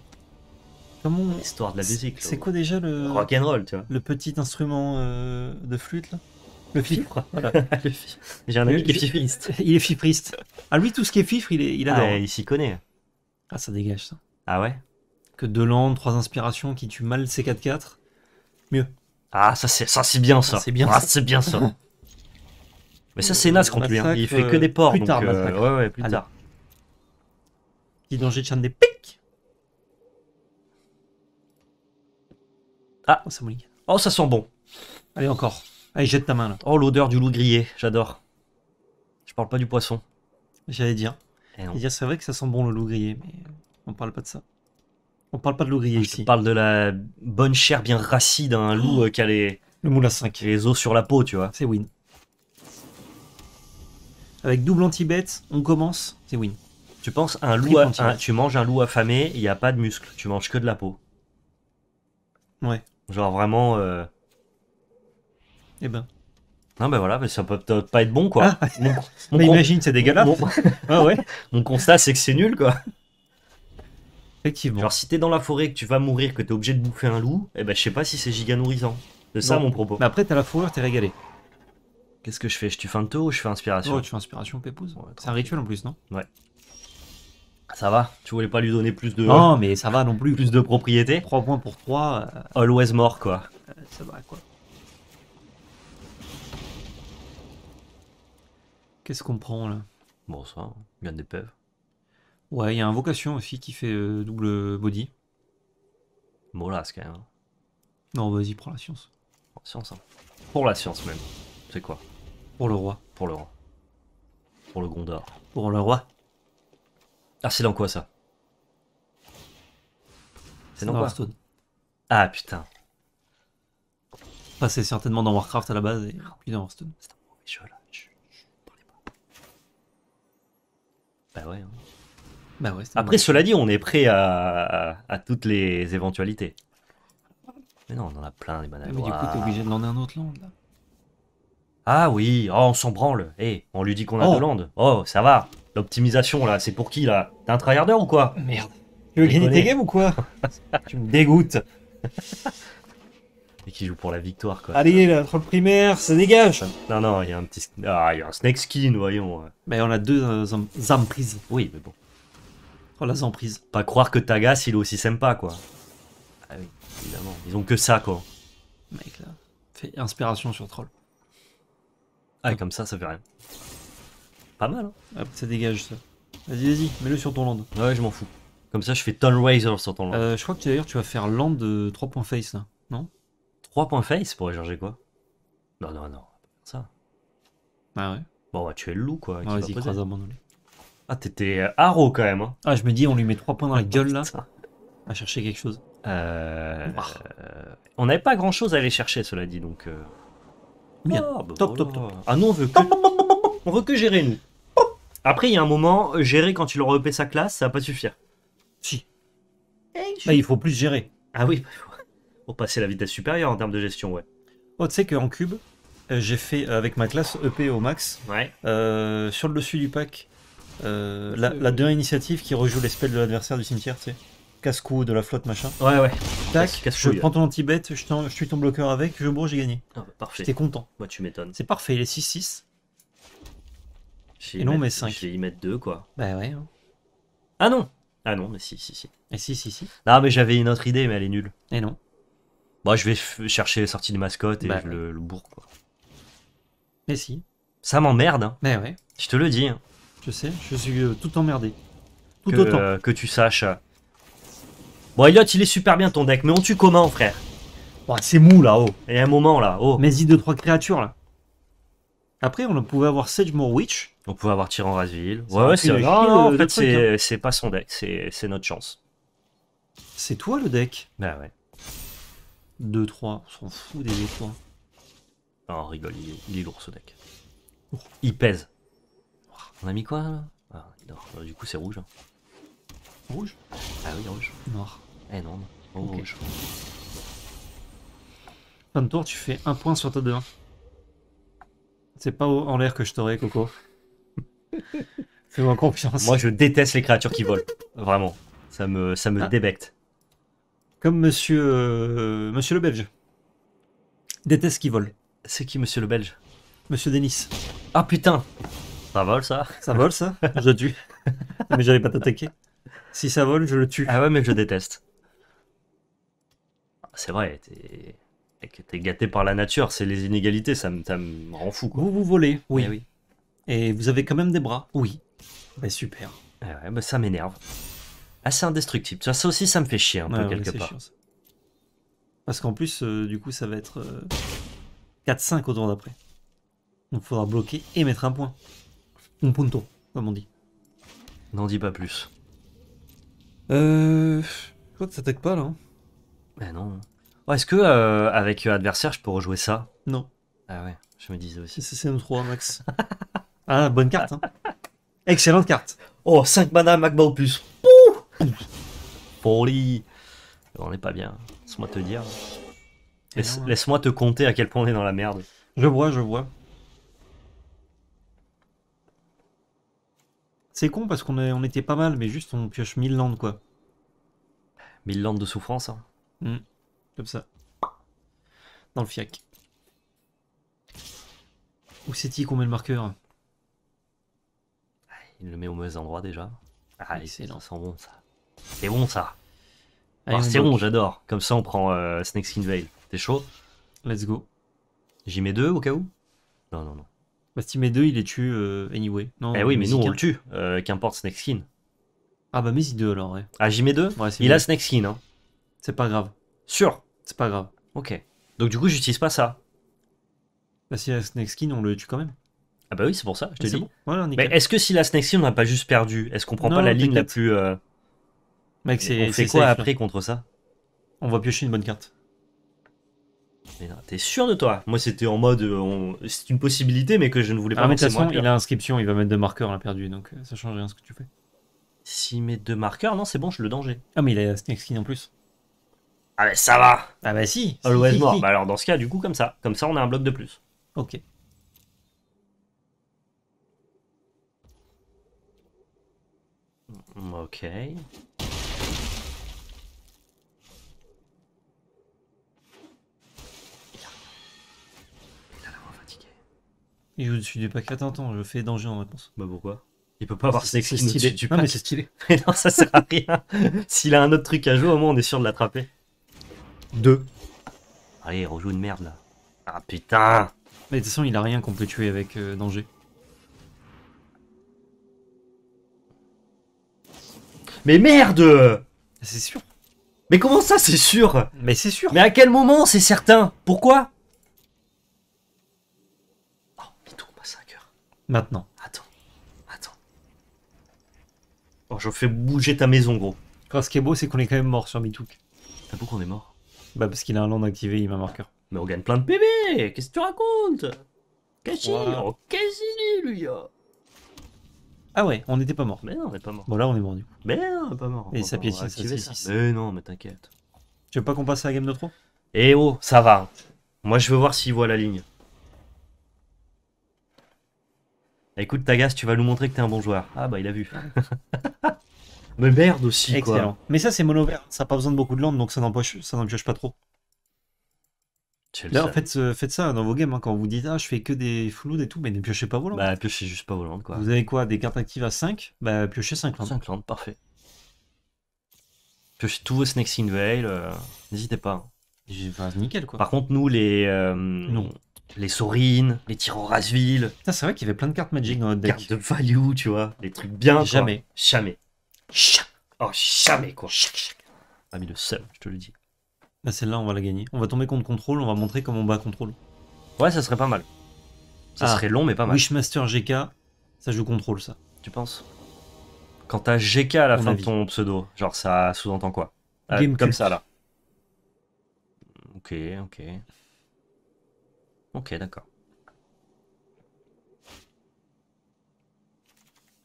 Comment Histoire de la musique. C'est quoi déjà le. roll, tu vois. Le petit instrument euh, de flûte, là le fifre, J'ai un ami qui est fifriste. Il est fifriste. Ah, lui, tout ce qui est fifre, il, est, il adore. Ah, hein. il s'y connaît. Ah, ça dégage, ça. Ah ouais Que deux landes, trois inspirations qui tuent mal c 4-4, mieux. Ah, ça, c'est bien, ça. c'est bien, ah, bien, ça. Mais ça, c'est naze contre lui. Hein. Il fait que euh, des ports. Plus donc, euh, ouais, ouais, plus tard danger de des pics. Ah, ça mouille. Oh, ça sent bon. Allez, encore. Allez, jette ta main là. Oh, l'odeur du loup grillé, j'adore. Je parle pas du poisson. J'allais dire. Eh c'est vrai que ça sent bon le loup grillé, mais on parle pas de ça. On parle pas de loup grillé ah, ici. On parle de la bonne chair bien racide. d'un loup euh, qui a les. Le moulin 5. Les os sur la peau, tu vois. C'est win. Avec double anti bête on commence. C'est win. Tu penses un loup, tu manges un loup affamé, il n'y a pas de muscle, tu manges que de la peau. Ouais. Genre vraiment. Euh... Eh ben. Non, ben voilà, mais ça peut peut pas être bon quoi. Ah, imagine, c'est dégueulasse. Mon, ah ouais. mon constat, c'est que c'est nul quoi. Effectivement. Genre, si t'es dans la forêt, que tu vas mourir, que t'es obligé de bouffer un loup, eh ben je sais pas si c'est giga C'est ça mon propos. Mais après, t'as la fourrure, t'es régalé. Qu'est-ce que je fais Je tue fais de ou je fais inspiration oh, tu fais inspiration, Pépouze. c'est un rituel en plus, non Ouais. Ça va, tu voulais pas lui donner plus de. Non, mais ça va non plus. Plus de propriété. 3 points pour 3, euh, always more quoi. Euh, ça va quoi. Qu'est-ce qu'on prend là Bon, ça, hein. il des pèves. Ouais, il y a un vocation aussi qui fait euh, double body. Molasse quand même. Hein. Non, vas-y, prends la science. Pour la science, hein. Pour la science même. C'est quoi Pour le roi. Pour le roi. Pour le Gondor. Pour le roi. Ah, c'est dans quoi ça C'est dans, Warstone. Ah putain. c'est certainement dans Warcraft à la base et puis dans C'est un mauvais jeu là. Bah ouais. Hein. Bah ouais Après, cela dit, on est prêt à, toutes les éventualités. Mais non, on en a plein les managers. Ah, mais du coup, t'es obligé de demander un autre land là. Ah oui, oh, on s'en branle. Eh, on lui dit qu'on a oh. deux landes. Oh, ça va. L'optimisation là, c'est pour qui là T'es un tryharder ou quoi Merde. Tu veux gagner tes games ou quoi Tu me dégoûtes. Et qui joue pour la victoire quoi. Allez, là, troll primaire, ça dégage Non, non, il y a un petit. Ah, il y a un snake skin, voyons. Mais on a deux euh, Oui, mais bon. Oh la zamprise. Pas croire que Tagas il est aussi sympa quoi. Ah oui, évidemment. Ils ont que ça quoi. Mec là, fais inspiration sur troll. Ah, comme ça, ça fait rien. Pas mal, hein ah, ça dégage, ça. Vas-y, vas-y, mets-le sur ton land. Ouais, je m'en fous. Comme ça, je fais ton razor sur ton land. Euh, je crois que d'ailleurs, tu vas faire land de 3 points face, là. Non 3 points face pour échanger quoi Non, non, non. Ça. Ah ouais Bon, bah, tu es le loup, quoi. Ah, vas-y, Ah, t'étais euh, arrow quand même. Hein. Ah, je me dis, on lui met 3 points dans la gueule, là. à chercher quelque chose. Euh, on n'avait pas grand chose à aller chercher, cela dit, donc. Euh. Ah, bah top, top, top. Ah non, on veut que. on veut que gérer, nous. Après, il y a un moment, gérer quand il aura EP sa classe, ça va pas suffire. Si. Eh, ah, il faut plus gérer. Ah oui, bah, pour passer la vitesse supérieure en termes de gestion, ouais. Oh, tu sais qu'en cube, euh, j'ai fait euh, avec ma classe EP au max, ouais. Euh, sur le dessus du pack, la, dernière initiative qui rejoue les spells de l'adversaire du cimetière, tu sais. Casse-cou, de la flotte, machin. Ouais, ouais. Tac, je prends ton anti-bête, je, suis ton bloqueur avec, je bro, j'ai gagné. Ah, bah, parfait. T'es content. Moi, tu m'étonnes. C'est parfait, il est 6-6. Et non, mais 5. Je vais y mettre 2, quoi. Bah ouais. Hein. Ah non Ah non, mais si, si, si. Et si, si, si. Non, mais j'avais une autre idée, mais elle est nulle. Et non. Bah, je vais chercher la sortie de mascotte et bah le, le, bourre, quoi. Mais si. Ça m'emmerde. Hein. Mais bah ouais. Je te le dis. Hein. Je sais, je suis euh, tout emmerdé. Tout autant. que tu saches. Bon, Elliot, il est super bien ton deck, mais on tue comment, frère C'est mou, là, oh. Et un moment, là, oh. Mais y deux, trois créatures, là. Après, on pouvait avoir Sage More Witch. On pouvait avoir en Rasville. Ouais, ouais, c'est non, non, euh, en fait, hein. c'est, pas son deck, c'est, notre chance. C'est toi le deck Bah ouais. 2, 3, on s'en fout des étoiles. Hein. Non, rigole, il est, lourd ce deck. Oh. Il pèse. On a mis quoi là ah, dort. Euh, du coup, c'est rouge. Hein. Rouge Ah oui, rouge. Noir. Eh non, non. Oh, rouge. Fin de tu fais un point sur ta 2. C'est pas en l'air que je t'aurais, Coco. Fais-moi confiance. Moi, je déteste les créatures qui volent. Vraiment. Ça me, ça me ah. débecte. Comme monsieur, euh, monsieur le Belge. Déteste qui vole. C'est qui, monsieur le Belge Monsieur Denis. Ah putain Ça vole, ça Ça vole, ça Je tue. mais j'allais pas t'attaquer. Si ça vole, je le tue. Ah ouais, mais je déteste. C'est vrai, t'es gâté par la nature, c'est les inégalités, ça me, rend fou. Vous, vous volez, eh oui. oui. Et vous avez quand même des bras Oui. Bah super. Ah bah, ça m'énerve. Assez ah, indestructible. Ça, ça aussi, ça me fait chier un peu quelque part. Parce qu'en plus, euh, du coup, ça va être 4-5 euh, au tour d'après. Donc faudra bloquer et mettre un point. Un punto, comme on dit. N'en dis pas plus. Euh. Je crois que pas là. Ben non. Oh, est-ce que euh, avec adversaire je peux rejouer ça Non. Ah ouais, je me disais aussi. C'est CM3 max. Ah, bonne carte. Hein. Excellente carte. Oh, 5 mana, magma opus. Poli. On n'est pas bien. Laisse-moi te dire. Laisse-moi te compter à quel point on est dans la merde. Je vois, je vois. C'est con parce qu'on on était pas mal, mais juste on pioche 1000 landes quoi. 1000 landes de souffrance. Hein. Hmm. Comme ça. Dans le fiac. Où c'est-il qu'on met le marqueur il le met au mauvais endroit déjà. Ah, excellent. Ça bon ça. C'est bon ça. Alors ah, c'est bon, j'adore. Comme ça, on prend euh, Snake Skin Veil. T'es chaud Let's go. J'y mets deux au cas où Non, non, non. Bah, si tu mets deux, il les tue euh, anyway. Non, eh oui, mais nous, on le tue. Euh, Qu'importe Snake Skin. Ah, bah, mais y deux alors, ouais. Ah, j'y mets deux Il a Snake Skin, hein. C'est pas grave. Sûr C'est pas grave. Ok. Donc, du coup, j'utilise pas ça. Bah, s'il si a Snake Skin, on le tue quand même. Ah bah oui, c'est pour ça, je ah, te dis. mais est-ce que si la Snake on n'a pas juste perdu Est-ce qu'on prend pas la ligne la plus... Euh, on quoi après contre ça On va piocher une bonne carte. Mais T'es sûr de toi Moi, c'était en mode... Euh, c'est une possibilité, mais que je ne voulais pas... Ah, mais de toute façon, il a inscription, il va mettre deux marqueurs, l'a perdu, donc euh, ça change rien ce que tu fais. S'il met deux marqueurs, non, c'est bon, je le danger. Ah, mais il a Snake Skin en plus. Ah, bah ça va Ah, bah si Always si, Bah alors, dans ce cas, du coup, comme ça. Comme ça, on a un bloc de plus. Ok. Ok... Il a la je suis du pack. à je fais danger en réponse. Bah pourquoi Il peut pas avoir ses skins non, mais stylé. mais non, ça sert à rien. S'il a un autre truc à jouer, au moins on est sûr de l'attraper. Deux. Allez, rejoue une merde là. Ah putain Mais de toute façon, il a rien qu'on peut tuer avec euh, danger. Mais merde C'est sûr. Mais comment ça, c'est sûr Mais c'est sûr. Mais à quel moment, c'est certain Pourquoi Oh, on passe à Maintenant. Attends. Attends. Bon, oh, je fais bouger ta maison, gros. ce qui est beau, c'est qu'on est quand même mort sur Mitouk. T'as ah beau qu'on est mort Bah, parce qu'il a un land activé, il m'a marqueur. Mais on gagne plein de PB Qu'est-ce que tu racontes Cassini, wow. oh, lui ah ouais, on n'était pas mort. Mais non, on n'est pas mort. Bon, là, on est mort du coup. Mais non, on n'est pas mort. Et ça piétine, ça, ça. Mais non, mais t'inquiète. Tu veux pas qu'on passe à la game de trop Eh oh, ça va. Moi, je veux voir s'il voit la ligne. Écoute, Tagas, tu vas nous montrer que t'es un bon joueur. Ah bah, il a vu. mais merde aussi, Excellent. Mais ça, c'est mono vert. Ça n'a pas besoin de beaucoup de land, donc ça n'empêche pas trop. Là, en fait, faites ça dans vos games hein, quand vous dites Ah, je fais que des full et tout, mais ne piochez pas volant. Bah, piochez juste pas volant quoi. Vous avez quoi Des cartes actives à 5 Bah, piochez 5 landes. 5 landes, parfait. Piochez tous vos Snakes in Veil, euh, n'hésitez pas. Hein. nickel, quoi. Par contre, nous, les. Euh, saurines Les tyrans les ah, c'est vrai qu'il y avait plein de cartes Magic dans notre deck. Cartes de value, tu vois. les trucs bien. Jamais. Jamais. oh, jamais, quoi. Ah, le seul, je te le dis. Bah celle-là, on va la gagner. On va tomber contre contrôle, on va montrer comment on bat contrôle. Ouais, ça serait pas mal. Ça ah, serait long, mais pas mal. Wishmaster GK, ça joue contrôle, ça. Tu penses Quand t'as GK à la fin de ton pseudo, genre ça sous-entend quoi ah, Comme ça, là. Ok, ok. Ok, d'accord.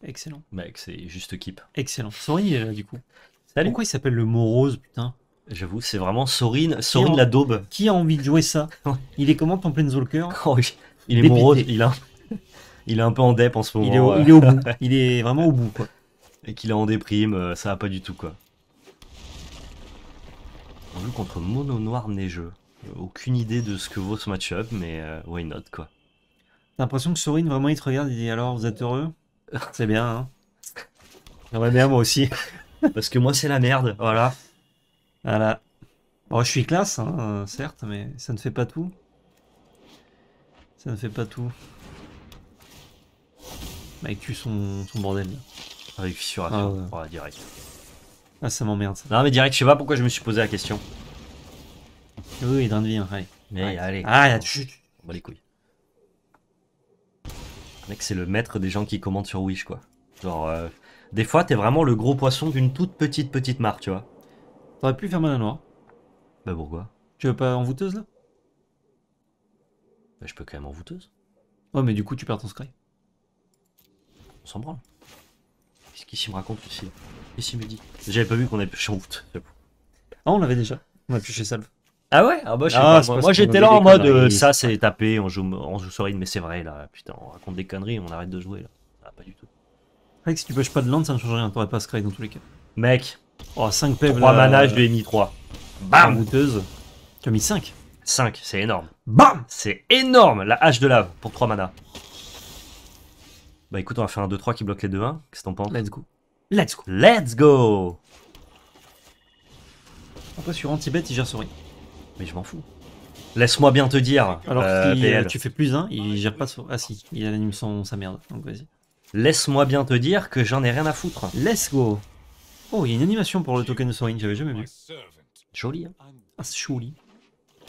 Excellent. Mec, c'est juste keep. Excellent. Sorry, euh, du coup. C'est Pourquoi il s'appelle le morose, putain J'avoue, c'est vraiment Sorine, Sorin la daube. Qui a envie de jouer ça Il est comment en pleine oh, Il est morose, il a... il est un peu en dep en ce moment. Il est au, bout, il est vraiment au bout Et qu'il est en déprime, euh, ça va pas du tout quoi. On joue contre Mono Noir Neigeux. Aucune idée de ce que vaut ce match-up, mais euh, why not quoi. T'as l'impression que Sorin vraiment il te regarde et dit alors vous êtes heureux C'est bien hein J'aimerais bien moi aussi. Parce que moi c'est la merde, voilà. Voilà. Ah bon, oh, je suis classe, hein, certes, mais ça ne fait pas tout. Ça ne fait pas tout. Mec, tue son, bordel. Avec fissuration, ah, ah ouais. Oh, direct. Ah, ça m'emmerde ça. Non, mais direct, je sais pas pourquoi je me suis posé la question. Oui, drain de vie, hein, Mais allez. Ah, là, chut. On bat les couilles. Mec, c'est le maître des gens qui commandent sur Wish, quoi. Genre, euh, des fois, t'es vraiment le gros poisson d'une toute petite petite mare, tu vois. T'aurais pu faire la noir. Bah pourquoi Tu veux pas en voûteuse là Bah je peux quand même en voûteuse Ouais mais du coup tu perds ton scry. On s'en branle. Qu'est-ce qu'il me raconte ici Qu'est-ce me dit J'avais pas vu qu'on avait pêché voûte. Ah on l'avait déjà. On a pêché salve. Ah ouais ah, bah, ah, Moi, j'étais là en mode euh, ça c'est tapé, on joue, on joue mais c'est vrai là. Putain, on raconte des conneries, on arrête de jouer là. Ah, pas du tout. Mec si tu pêches pas de land, ça ne change rien, t'aurais pas scry dans tous les cas. Mec, Oh, 5 pebbles. 3 manages, lui vais mis 3. Bam Tu as mis 5 5, c'est énorme. Bam C'est énorme La hache de lave pour 3 mana. Bah écoute, on va faire un 2-3 qui bloque les 2-1. Hein. Qu'est-ce que t'en penses Let's go. Let's go. Let's go Après, sur anti-bet il gère souris. Mais je m'en fous. Laisse-moi bien te dire. Alors euh, que euh, tu fais plus 1, il gère pas souris. Ah si, il anime son, sa merde. Donc vas-y. Laisse-moi bien te dire que j'en ai rien à foutre. Let's go Oh, il y a une animation pour le token de Sorin, j'avais jamais vu. Joli, hein Ah, joli. Ouais,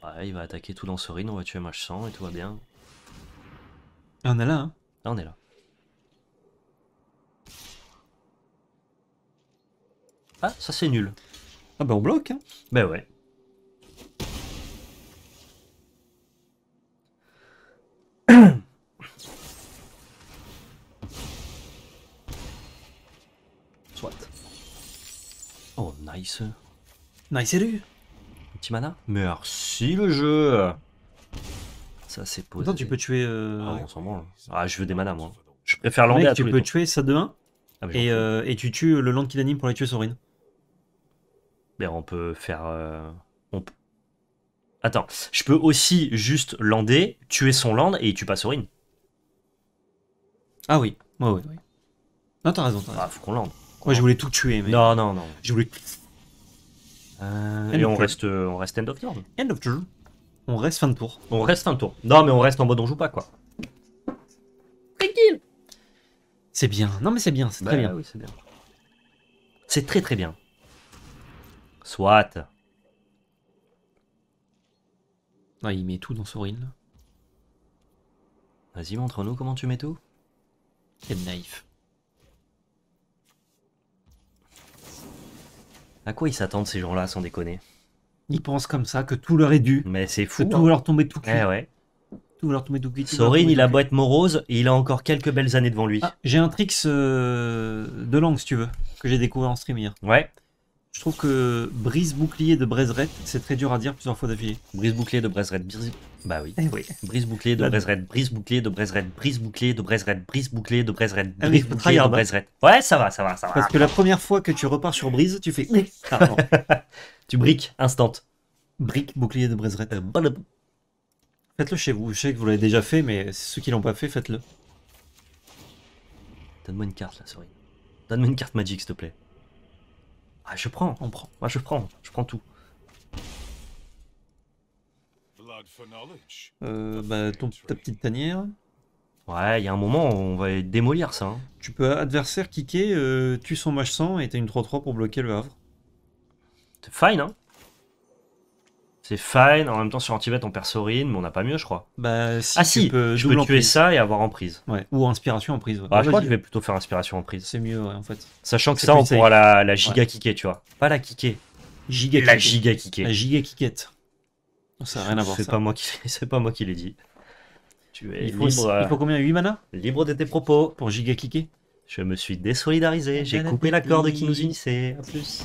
bah, il va attaquer tout dans Sorin, on va tuer MH100 et tout va bien. Ah, on est là, hein on est là. Ah, ça c'est nul. Ah bah on bloque, hein Bah ouais. Nice. Nice élu Petit mana Merci le jeu Ça c'est posé. Attends, tu peux tuer... Euh, ah, Ah, je veux des manas, moi. Je préfère lander tu peux tuer ça de 1 ah, et, euh, et, tu tues le land qui l'anime pour aller tuer Sorin. Ben, on peut faire... Euh, Attends, je peux aussi juste lander, tuer son land et tu passes pas Sorin. Ah oui, moi oui Non, t'as raison, ah, raison. Ah, faut qu'on lande. Ouais, je voulais tout tuer, mais... Non, non, non. Je voulais euh, et on reste, euh, on reste end of turn. End of On reste fin de tour. On reste fin de tour. Non, mais on reste en mode on joue pas, quoi. C'est bien. Non, mais c'est bien. C'est très bah bien. c'est très très bien. Soit. Ah, il met tout dans là. Vas-y, montre-nous comment tu mets tout. Quel naïf. À quoi ils s'attendent ces gens-là, sans déconner Ils pensent comme ça, que tout leur est dû. Mais c'est fou. tout hein. va leur tomber tout cuit. Eh ouais. Tout va leur tomber tout cuit. Sorin, il a beau être morose, et il a encore quelques belles années devant lui. Ah, j'ai un tricks euh, de langue, si tu veux, que j'ai découvert en stream hier. Ouais. Je trouve que Brise Bouclier de Brezret, c'est très dur à dire plusieurs fois d'affilée. Brise Bouclier de Brezret, brise... Bah oui. Eh brise Bouclier de bah Brezret, Brise Bouclier de Brezret, Brise Bouclier de Brezret, Brise Bouclier de Brezret, ah Brise Bouclier de Ouais, ça va, ça va, ça va. Parce que la première fois que tu repars sur Brise, tu fais... tu briques, instant. Brique, bouclier de Brezret. Euh, faites-le chez vous. Je sais que vous l'avez déjà fait, mais ceux qui l'ont pas fait, faites-le. Donne-moi une carte, là, souris. Donne-moi une carte magique, s'il te plaît. Ah, je prends, on prend. Moi, je prends, je prends tout. Euh, bah, ton, ta petite tanière. Ouais, il y a un moment, on va démolir ça. Hein. Tu peux adversaire kicker, euh, tuer son mage 100 et t'as une 3-3 pour bloquer le Havre. C'est fine, hein c'est fine. En même temps, sur Antivet, on perd Sorin, mais on n'a pas mieux, je crois. Bah, si ah, je peux tuer ça et avoir emprise. Ouais. Ou inspiration emprise. prise ah, je crois que vais plutôt faire inspiration emprise. C'est mieux, en fait. Sachant que ça, on pourra la, la giga kicker, tu vois. Pas la kicker. Giga la kicker. giga kicker. La giga Ça rien à voir. C'est pas moi qui, c'est pas moi qui l'ai dit. Tu es il faut, libre. Il faut combien 8 mana euh, Libre de tes propos. Pour giga kicker Je me suis désolidarisé. J'ai coupé la corde qui nous unissait. À plus.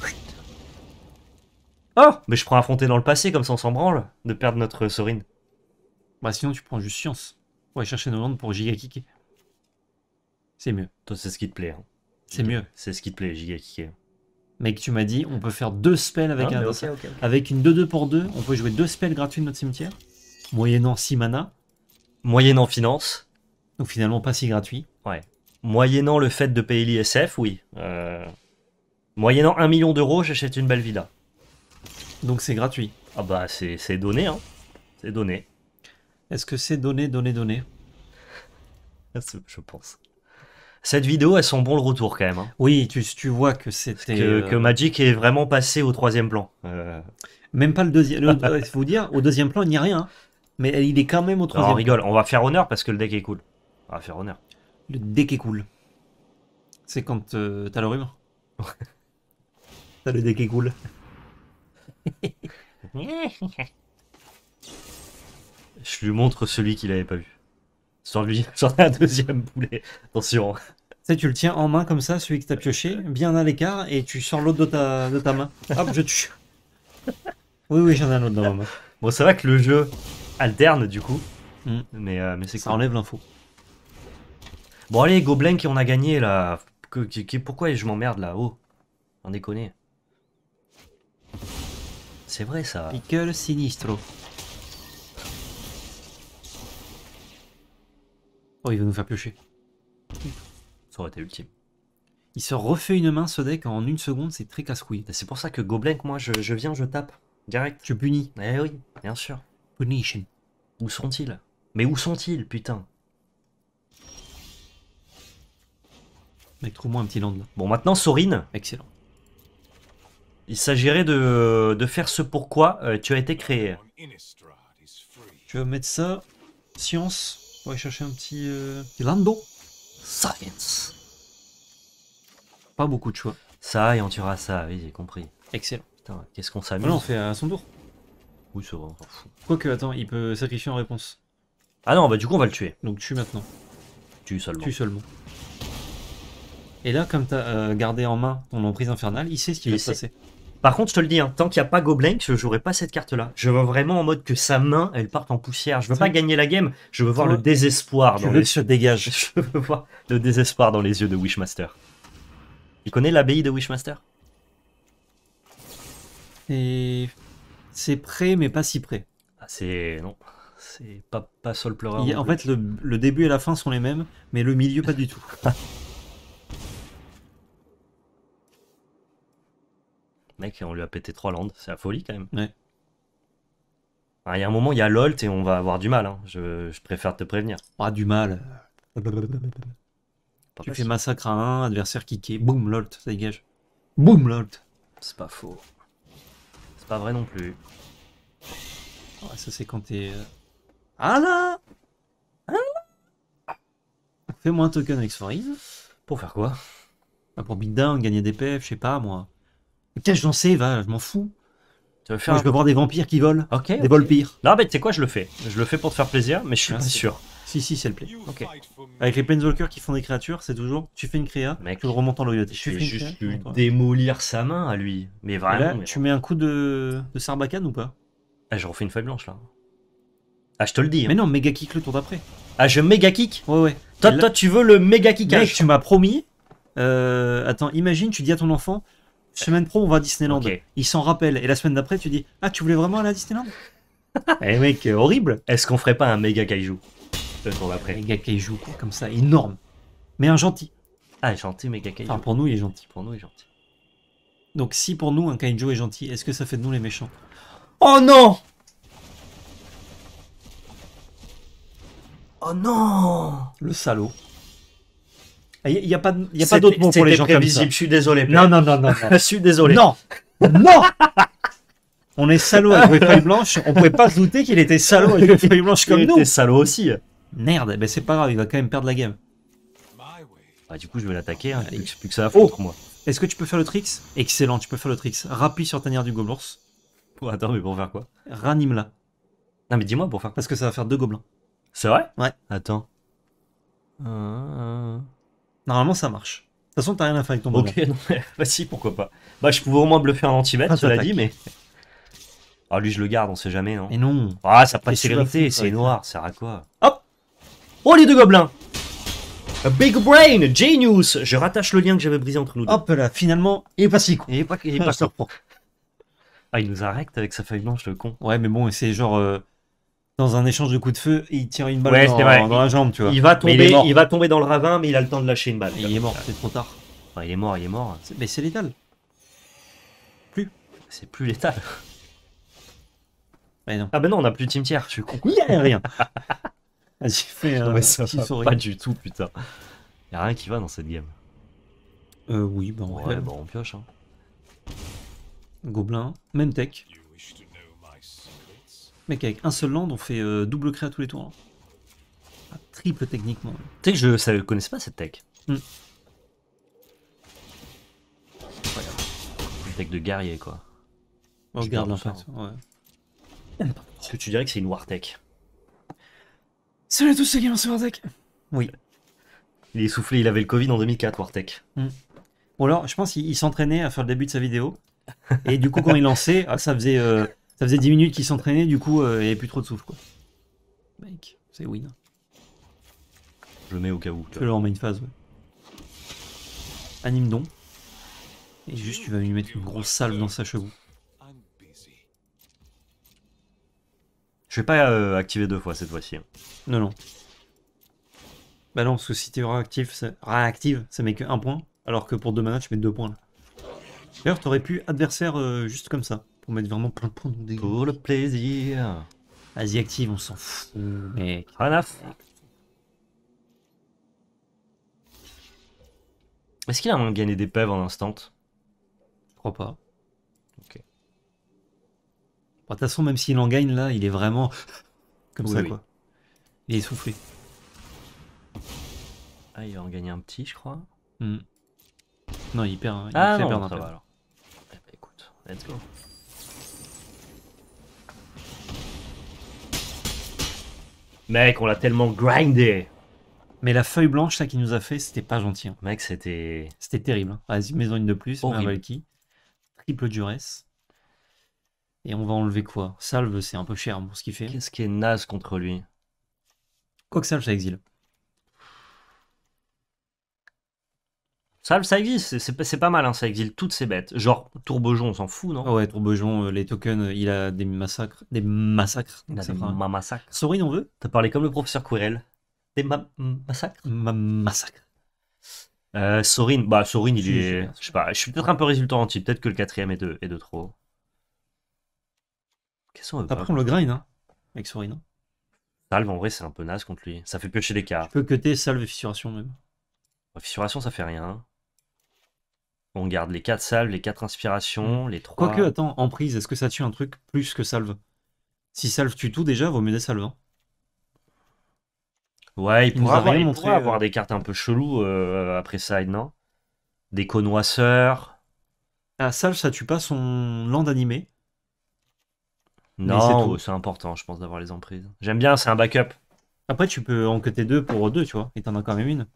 Oh Mais je prends affronter dans le passé, comme ça on s'en branle de perdre notre Sorin. Bah sinon tu prends juste science. Ouais, chercher nos landes pour giga kicker. C'est mieux. Toi, c'est ce qui te plaît. Hein. C'est mieux. C'est ce qui te plaît, giga kicker. Mec, tu m'as dit, on peut faire deux spells avec ah, un Avec une 2-2 pour 2, on peut jouer deux spells gratuits de notre cimetière. Moyennant 6 mana. Moyennant finance. Donc finalement pas si gratuit. Ouais. Moyennant le fait de payer l'ISF, oui. Euh, moyennant 1 million d'euros, j'achète une belle villa. Donc c'est gratuit. Ah bah c'est donné, hein. C'est donné. Est-ce que c'est donné, donné, donné ah, Je pense. Cette vidéo, elle son bon le retour quand même. Hein. Oui, tu, vois que c'était... Que, euh, que, Magic est vraiment passé au troisième plan. Euh. Même pas le deuxième... Il faut vous dire, au deuxième plan, il n'y a rien. Hein. Mais il est quand même au troisième plan. on rigole, on va faire honneur parce que le deck est cool. On va faire honneur. Le deck est cool. C'est quand euh, t'as le rhume. t'as le deck est cool. Je lui montre celui qu'il avait pas vu. Sur lui, j'en ai un deuxième boulet Attention. Tu sais, tu le tiens en main comme ça, celui que t'as pioché, bien à l'écart, et tu sors l'autre de ta, de ta main. Hop, je tue. Oui, oui, j'en ai un autre dans ma main. Bon, ça va que le jeu alterne du coup. Hmm. Mais, euh, mais c'est Ça enlève l'info. Bon, allez, Gobelin qui on a gagné là. pourquoi je m'emmerde là Oh, on déconne. C'est vrai ça. Pickle Sinistro. Oh, il va nous faire piocher. Ça aurait été ultime. Il se refait une main ce deck en une seconde, c'est très casse-couille. C'est pour ça que Goblin, moi, je, viens, je tape. Direct. Je punis. Eh oui, bien sûr. Punition. Où sont-ils Mais où sont-ils, putain Mec, trouve-moi un petit land là. Bon, maintenant, Sorin. Excellent. Il s'agirait de, faire ce pourquoi euh, tu as été créé. Tu vas mettre ça, science, on va chercher un euh, petit, Lando. Science. Pas beaucoup de choix. Ça et on tuera ça, oui j'ai compris. Excellent. qu'est-ce qu'on s'amuse. on fait à son tour. Oui, c'est vrai, Quoique, attends, il peut sacrifier en réponse. Ah non, bah du coup on va le tuer. Donc tue maintenant. Tue seulement. Tue seulement. Et là, comme t'as as euh, gardé en main ton emprise infernale, il sait ce qui va se passer. Par contre, je te le dis, hein, tant qu'il n'y a pas Goblin, je jouerai pas cette carte-là. Je veux vraiment en mode que sa main, elle parte en poussière. Je ne veux pas gagner la game, je veux voir le désespoir dans les yeux. dégage. Je le désespoir de Wishmaster. Tu connais l'abbaye de Wishmaster C'est prêt, mais pas si prêt. Ah, c'est... non. C'est pas, pas Sol Pleureur. en fait, le début et la fin sont les mêmes, mais le milieu, pas du tout. mec, on lui a pété trois landes. C'est la folie quand même. Ouais. Il y a un moment, il y a l'olt et on va avoir du mal. Hein. Je, préfère te prévenir. Pas du mal. Tu fais massacre à un adversaire kické, boum, l'olt, ça dégage. Boum, l'olt. C'est pas faux. C'est pas vrai non plus. Ouais, ça c'est quand t'es. Ah euh, là Fais-moi un token avec Soriz. Pour faire quoi bah, Pour beatdown, gagner des PF, je sais pas moi. Qu'est-ce que j'en sais, va, je m'en fous. Tu je peux voir des vampires qui volent, Ok. des vols volpires. Non, mais tu sais quoi, je le fais. Je le fais pour te faire plaisir, mais je suis ah, pas sûr. Si, si, c'est le plaît. Ok. Avec les Planeswalkers qui font des créatures, c'est toujours tu fais une créa, Mais tu le remontes en loyauté. Je Tu fais juste démolir sa main à lui. Mais vraiment. tu mets un coup de, sarbacane ou pas Ah, je refais une feuille blanche là. Ah, je te le dis. Mais hein. non, méga kick le tour d'après. Ah, je méga kick. Ouais, ouais. Toi, toi, tu veux le méga kickage. Mec, tu m'as promis. Euh, attends, imagine, tu dis à ton enfant semaine pro, on va à Disneyland. Il s'en rappelle. Et la semaine d'après, tu dis Ah, tu voulais vraiment aller à Disneyland Eh mec, euh, horrible. Est-ce qu'on ferait pas un méga kaiju le Méga kaiju, comme ça, énorme. Mais un gentil. Ah, gentil, méga kaiju. Enfin, pour nous, il est gentil. Pour nous, il est gentil. Donc, si pour nous, un kaiju est gentil, est-ce que ça fait de nous les méchants Oh non Oh non Le salaud. Il ah, n'y a pas, y a pas d'autre mot pour les gens qui... comme ça. Je suis désolé. Non, non, non, non. je suis désolé. Non, non. On est salaud avec les feuille blanche. On pouvait pas se douter qu'il était salaud avec les blanche comme nous. Il était salaud aussi. Merde, ben c'est pas grave, il va quand même perdre la game. Bah, du coup, je vais l'attaquer. Je hein. sais plus que ça va oh. foutre, moi. Est-ce que tu peux faire le tricks Excellent, tu peux faire le tricks. Rappuie sur tanière du gobelins. Oh, attends, mais pour faire quoi Ranime-la. Non, mais dis-moi pour faire. Parce que ça va faire deux gobelins. C'est vrai Ouais. Attends. Euh, euh, euh. Normalement, ça marche. De toute façon, t'as rien à faire avec ton bonhomme. Ok, bah si, pourquoi pas. Bah, je pouvais au moins bluffer un centimètre, cela dit, mais. Ah, lui, je le garde, on sait jamais, non Et non Ah, ça passe pas de c'est noir, ça sert à quoi Hop Oh, les deux gobelins A Big Brain, Genius Je rattache le lien que j'avais brisé entre nous deux. Hop là, finalement, il est pas si Il est pas, il ah, il nous arrête avec sa feuille blanche, le con. Ouais, mais bon, c'est genre. Euh, dans un échange de coups de feu il tire une balle dans, la jambe, tu vois. Il va tomber, il, va tomber dans le ravin, mais il a le temps de lâcher une balle. il est mort, c'est trop tard. il est mort, il est mort. Mais c'est létal. Plus. C'est plus létal. Ah ben non, on n'a plus de cimetière, je suis con. Il n'y a rien. J'ai fait un petit sourire. Pas du tout, putain. Il n'y a rien qui va dans cette game. Euh, oui, bon bah, on, ouais, bah, pioche. Hein. Gobelin, même tech. Mec, avec un seul land, on fait euh, double créa tous les tours. Hein. Ah, triple techniquement. Tu sais que je ne connaissais pas cette tech. Hmm. Une tech de guerrier, quoi. Je regarde l'enfant. Est-ce que tu dirais que c'est une war tech Salut à tous, c'est Gamin, c'est tech. Oui. Il est soufflé, il avait le Covid en 2004, war tech. Bon alors, je pense qu'il s'entraînait à faire le début de sa vidéo. Et du coup, quand il lançait, ah, ça faisait euh, ça faisait 10 minutes qu'il s'entraînait, du coup, euh, il n'y avait plus trop de souffle, quoi. Mec, c'est win. Je mets au cas où. Je le remets une phase, ouais. Anime donc. Et juste, tu vas lui mettre une grosse salve dans sa cheville. Je vais pas euh, activer deux fois cette fois-ci. Hein. Non, non. Bah non, parce que si tu réactive, ça, met que un point, alors que pour deux mana, tu mets deux points. D'ailleurs, t'aurais pu adversaire euh, juste comme ça. On mettre vraiment plein de points de dégâts. Pour le plaisir. Asie active, on s'en fout. Mec. Rien Est-ce qu'il a moins de des pèves en instant Je crois pas. Ok. De toute façon, même s'il en gagne là, il est vraiment comme ça quoi. Il est soufflé. Ah, il va en gagner un petit, je crois. Hmm. Non, il perd. Hein. Il ah non, ça va, alors. Eh ben, écoute, let's go. Mec, on l'a tellement grindé. Mais la feuille blanche, ça qui nous a fait, c'était pas gentil. Hein. Mec, c'était. C'était terrible. Hein. Vas-y, maison une de plus, qui Triple duresse. Et on va enlever quoi Salve, c'est un peu cher hein, pour ce qu'il fait. Qu'est-ce qui est naze contre lui que Salve, ça exile. Salve, ça existe, c'est, pas mal, hein, ça exile toutes ces bêtes. Genre Tourbejon, on s'en fout, non ah Ouais, Tourbejon, euh, les tokens, euh, il a des massacres. Des massacres. Il a des massacres. Sorine, on veut T'as parlé comme le professeur querel Des massacres ma Massacres. Euh, Sorin, bah Sorin, il est. Je sais pas, je suis peut-être un peu résultant anti, peut-être que le quatrième est de, est de trop. Qu'est-ce qu'on Après, on le grind, hein, avec Sorin. Hein. Salve, en vrai, c'est un peu naze contre lui. Ça fait piocher les cartes. Tu que t'es salve et fissuration, même. Fissuration, ça fait rien. On garde les 4 salves, les 4 inspirations, mm. les 3. Quoique, attends, en prise, est-ce que ça tue un truc plus que salve Si salve tue tout, déjà, vaut mieux des salves. Hein. Ouais, il, pourrait avoir, avoir euh. des cartes un peu chelous euh, après side, non Des connoisseurs. Ah, salve, ça tue pas son land animé Non, c'est important, je pense, d'avoir les emprises. J'aime bien, c'est un backup. Après, tu peux enquêter deux pour deux, tu vois, et t'en as quand même une.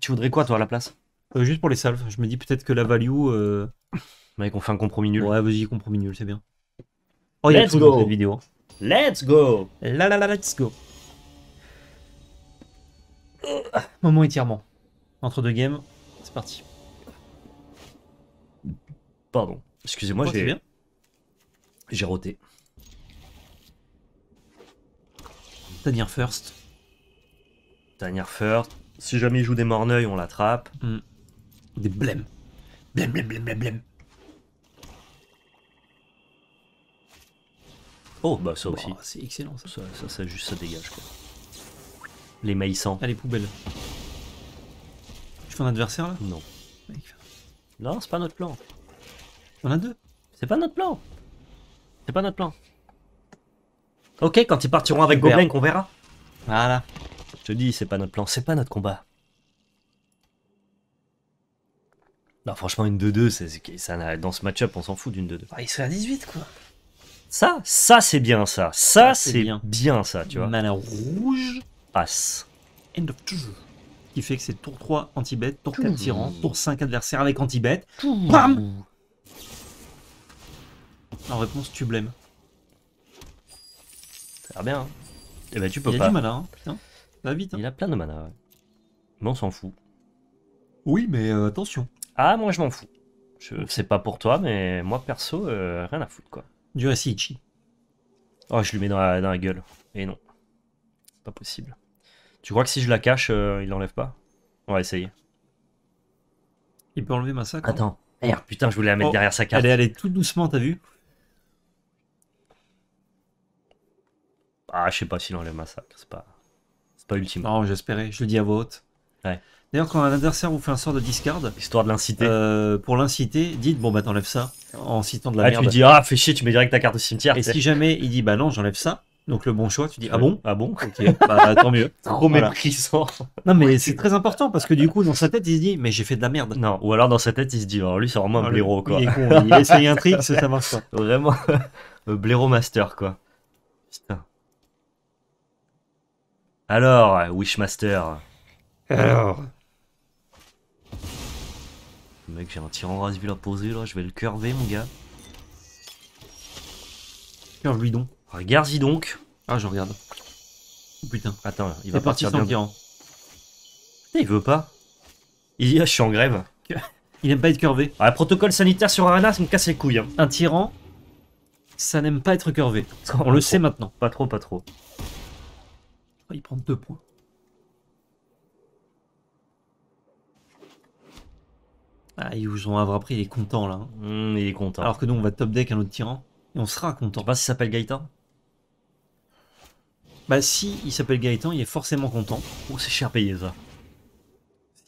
Tu voudrais quoi, toi, à la place euh, juste pour les salves. Je me dis peut-être que la value. Euh... on qu'on fait un compromis nul. Ouais, vas-y, compromis nul, c'est bien. Oh, il y a let's go. cette vidéo. Hein. Let's go La la la, let's go Moment étirement. Entre deux games, c'est parti. Pardon. Excusez-moi, j'ai... bien. J'ai roté. Tanière first. Tanière first. Si jamais il joue des morneuils, on l'attrape. Mm. Des blêmes. Blême, Oh, bah ça aussi. Bah, c'est excellent ça. Ça, ça, juste, ça dégage quoi. Les maïsants. Ah, les poubelles. Je fais un adversaire là Non. Non, c'est pas notre plan. On a deux. C'est pas notre plan. C'est pas notre plan. Ok, quand ils partiront avec Goblin, qu'on verra. Voilà. Je te dis, c'est pas notre plan, c'est pas notre combat. Non, franchement, une 2-2, ça, dans ce match-up, on s'en fout d'une 2-2. Ah, il serait à 18, quoi. Ça, ça, c'est bien, ça. Ça, c'est bien. ça, tu vois. Mana rouge. Passe. End of toujours. Qui fait que c'est tour 3 anti bête tour 4 tyran, tour 5 adversaire avec anti bête Bam En réponse, tu blêmes. Ça a l'air bien. Hein. Eh ben, tu peux pas. Il a du mana, hein, putain. Va vite. Hein. Il a plein de mana, ouais. Mais on s'en fout. Oui, mais euh, attention. Ah, moi, je m'en fous. Je sais pas pour toi, mais moi, perso, euh, rien à foutre, quoi. Du Ichi. Oh, je lui mets dans la, gueule. Et non. C'est pas possible. Tu crois que si je la cache, euh, il l'enlève pas On va essayer. Il peut enlever ma sac hein Attends. putain, je voulais la mettre oh, derrière sa carte. Allez, allez, tout doucement, t'as vu Ah, je sais pas s'il enlève ma sac. C'est pas... ultime. Non, j'espérais. Je le dis à vote Ouais. D'ailleurs, quand un adversaire vous fait un sort de discard, histoire de l'inciter, euh, pour l'inciter, dites bon bah t'enlèves ça en citant de la ah, merde. Tu lui dis ah fais chier, tu mets direct ta carte au cimetière. Et si jamais il dit bah non j'enlève ça, donc le bon choix, tu dis ah bon ah bon ok bah tant mieux. Trop méprisant. Non mais c'est très important parce que du coup dans sa tête il se dit mais j'ai fait de la merde. Non ou alors dans sa tête il se dit oh, lui c'est vraiment un ah, blaireau quoi. Il est con, il essaye un trick ça marche pas. Vraiment blaireau master quoi. Putain. Alors Wishmaster. Alors, Mec, j'ai un tyran rasville à poser là, je vais le curver, mon gars. Curve-lui donc. Regarde-y donc. Ah, je regarde. Oh, putain. Attends, il va partir bien. Tyran. Hein. il veut pas. Il dit, ah, je suis en grève. Il aime pas être curvé. Ah, protocole sanitaire sur Arana, ça me casse les couilles. Hein. Un tyran, ça n'aime pas être curvé. On le sait maintenant. Pas trop, pas trop. Oh, il prend deux points. Ah, ont avoir pris il est content là. Hein. Mmh, il est content. Alors que nous, on va top deck un autre tyran. Et on sera content. Bah s'il s'appelle Gaëtan Bah, si il s'appelle Gaëtan, il est forcément content. Oh, c'est cher payé ça.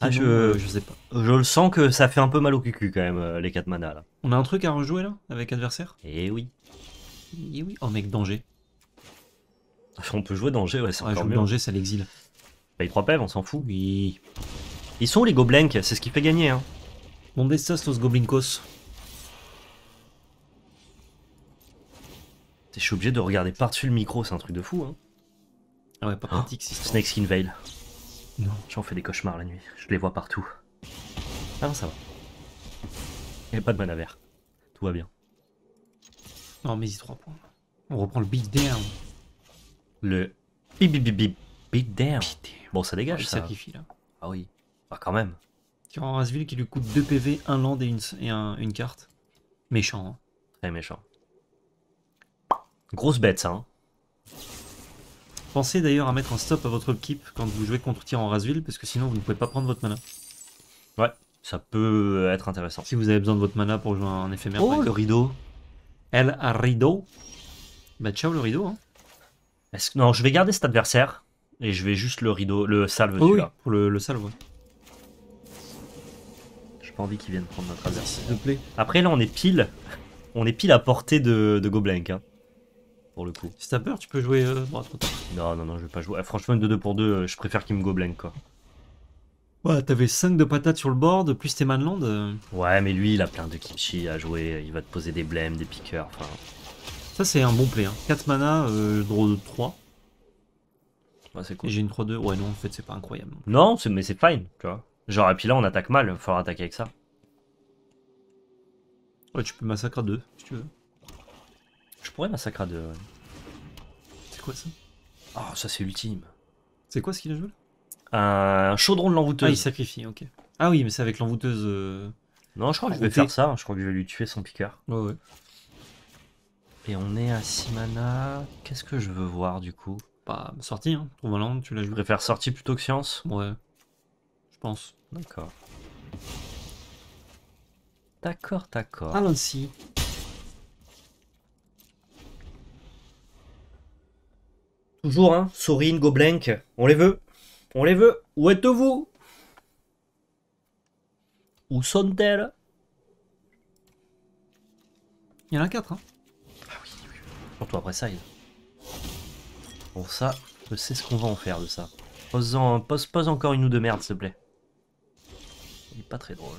Ah, je, euh, je sais pas. Je le sens que ça fait un peu mal au cul-cul, quand même, euh, les 4 manas là. On a un truc à rejouer là, avec adversaire Eh oui. Eh oui. Oh mec, danger. On peut jouer danger, ouais, c'est encore danger, ça l'exil. Paye 3 pèves, on s'en fout. Oui. Ils sont les gobelins C'est ce qui fait gagner, hein. Mon estás los goblincos Je suis obligé de regarder par-dessus le micro, c'est un truc de fou. Hein. Ah ouais, pas oh, pratique. Snake Skin Veil. Non. J'en fais des cauchemars la nuit, je les vois partout. Ah non, ça va. Il n'y a pas de mana vert. Tout va bien. Non, mais y 3 points. On reprend le big damn Le bip bip bip bip beat down. Bon, ça dégage, ça. sacrifie là. Ah oui. Bah quand même en Rasville qui lui coûte 2 PV, un land et une, carte. Méchant. Hein. Très méchant. Grosse bête, ça. Hein. Pensez d'ailleurs à mettre un stop à votre keep quand vous jouez contre en Rasville, parce que sinon vous ne pouvez pas prendre votre mana. Ouais, ça peut être intéressant. Si vous avez besoin de votre mana pour jouer un éphémère. Oh, avec le rideau Elle a rideau Bah ciao le rideau. Hein. Que... Non, je vais garder cet adversaire, et je vais juste le rideau, le salve oh là Le, le salve, pas envie qu'il vienne prendre notre adversaire. S'il te plaît. Après, là, on est pile. On est pile à portée de, de hein, pour le coup. Si t'as peur, tu peux jouer euh, Non, non, non, je vais pas jouer. Ah, franchement, 2-2 pour 2, euh, je préfère qu'il me Goblink quoi. Ouais, t'avais 5 de patates sur le board, plus tes manland. Euh. Ouais, mais lui, il a plein de kimchi à jouer. Il va te poser des blèmes, des piqueurs, enfin... Ça, c'est un bon play. Hein. 4 mana, draw de 3. c'est cool. j'ai une 3-2. Ouais, non, en fait, c'est pas incroyable. Non, mais c'est fine, tu vois. Genre, et puis là, on attaque mal, il attaquer avec ça. Ouais, tu peux massacrer à deux, si tu veux. Je pourrais massacrer à deux, C'est quoi ça Ah, ça c'est ultime. C'est quoi ce qu'il a joué là euh, Un chaudron de l'envoûteuse. Ah, il sacrifie, ok. Ah oui, mais c'est avec l'envoûteuse... Euh, non, je crois que je vais faire ça, je crois que je vais lui tuer son piqueur. Ouais, ouais. Et on est à 6 mana. Qu'est-ce que je veux voir du coup Bah, sortie, hein. Trouve tu l'as joué. Je préfère sortie plutôt que science. Ouais je pense. D'accord. D'accord, d'accord. Allons-y. Toujours, hein, Sorin, Goblink, on les veut. On les veut. Où êtes-vous Où sont-elles Il y en a quatre, hein. Ah oui, oui. Surtout après ça, il... Bon, ça, je sais ce qu'on va en faire de ça. Pose-en pose, pose encore une ou deux merdes, s'il te plaît pas très drôle.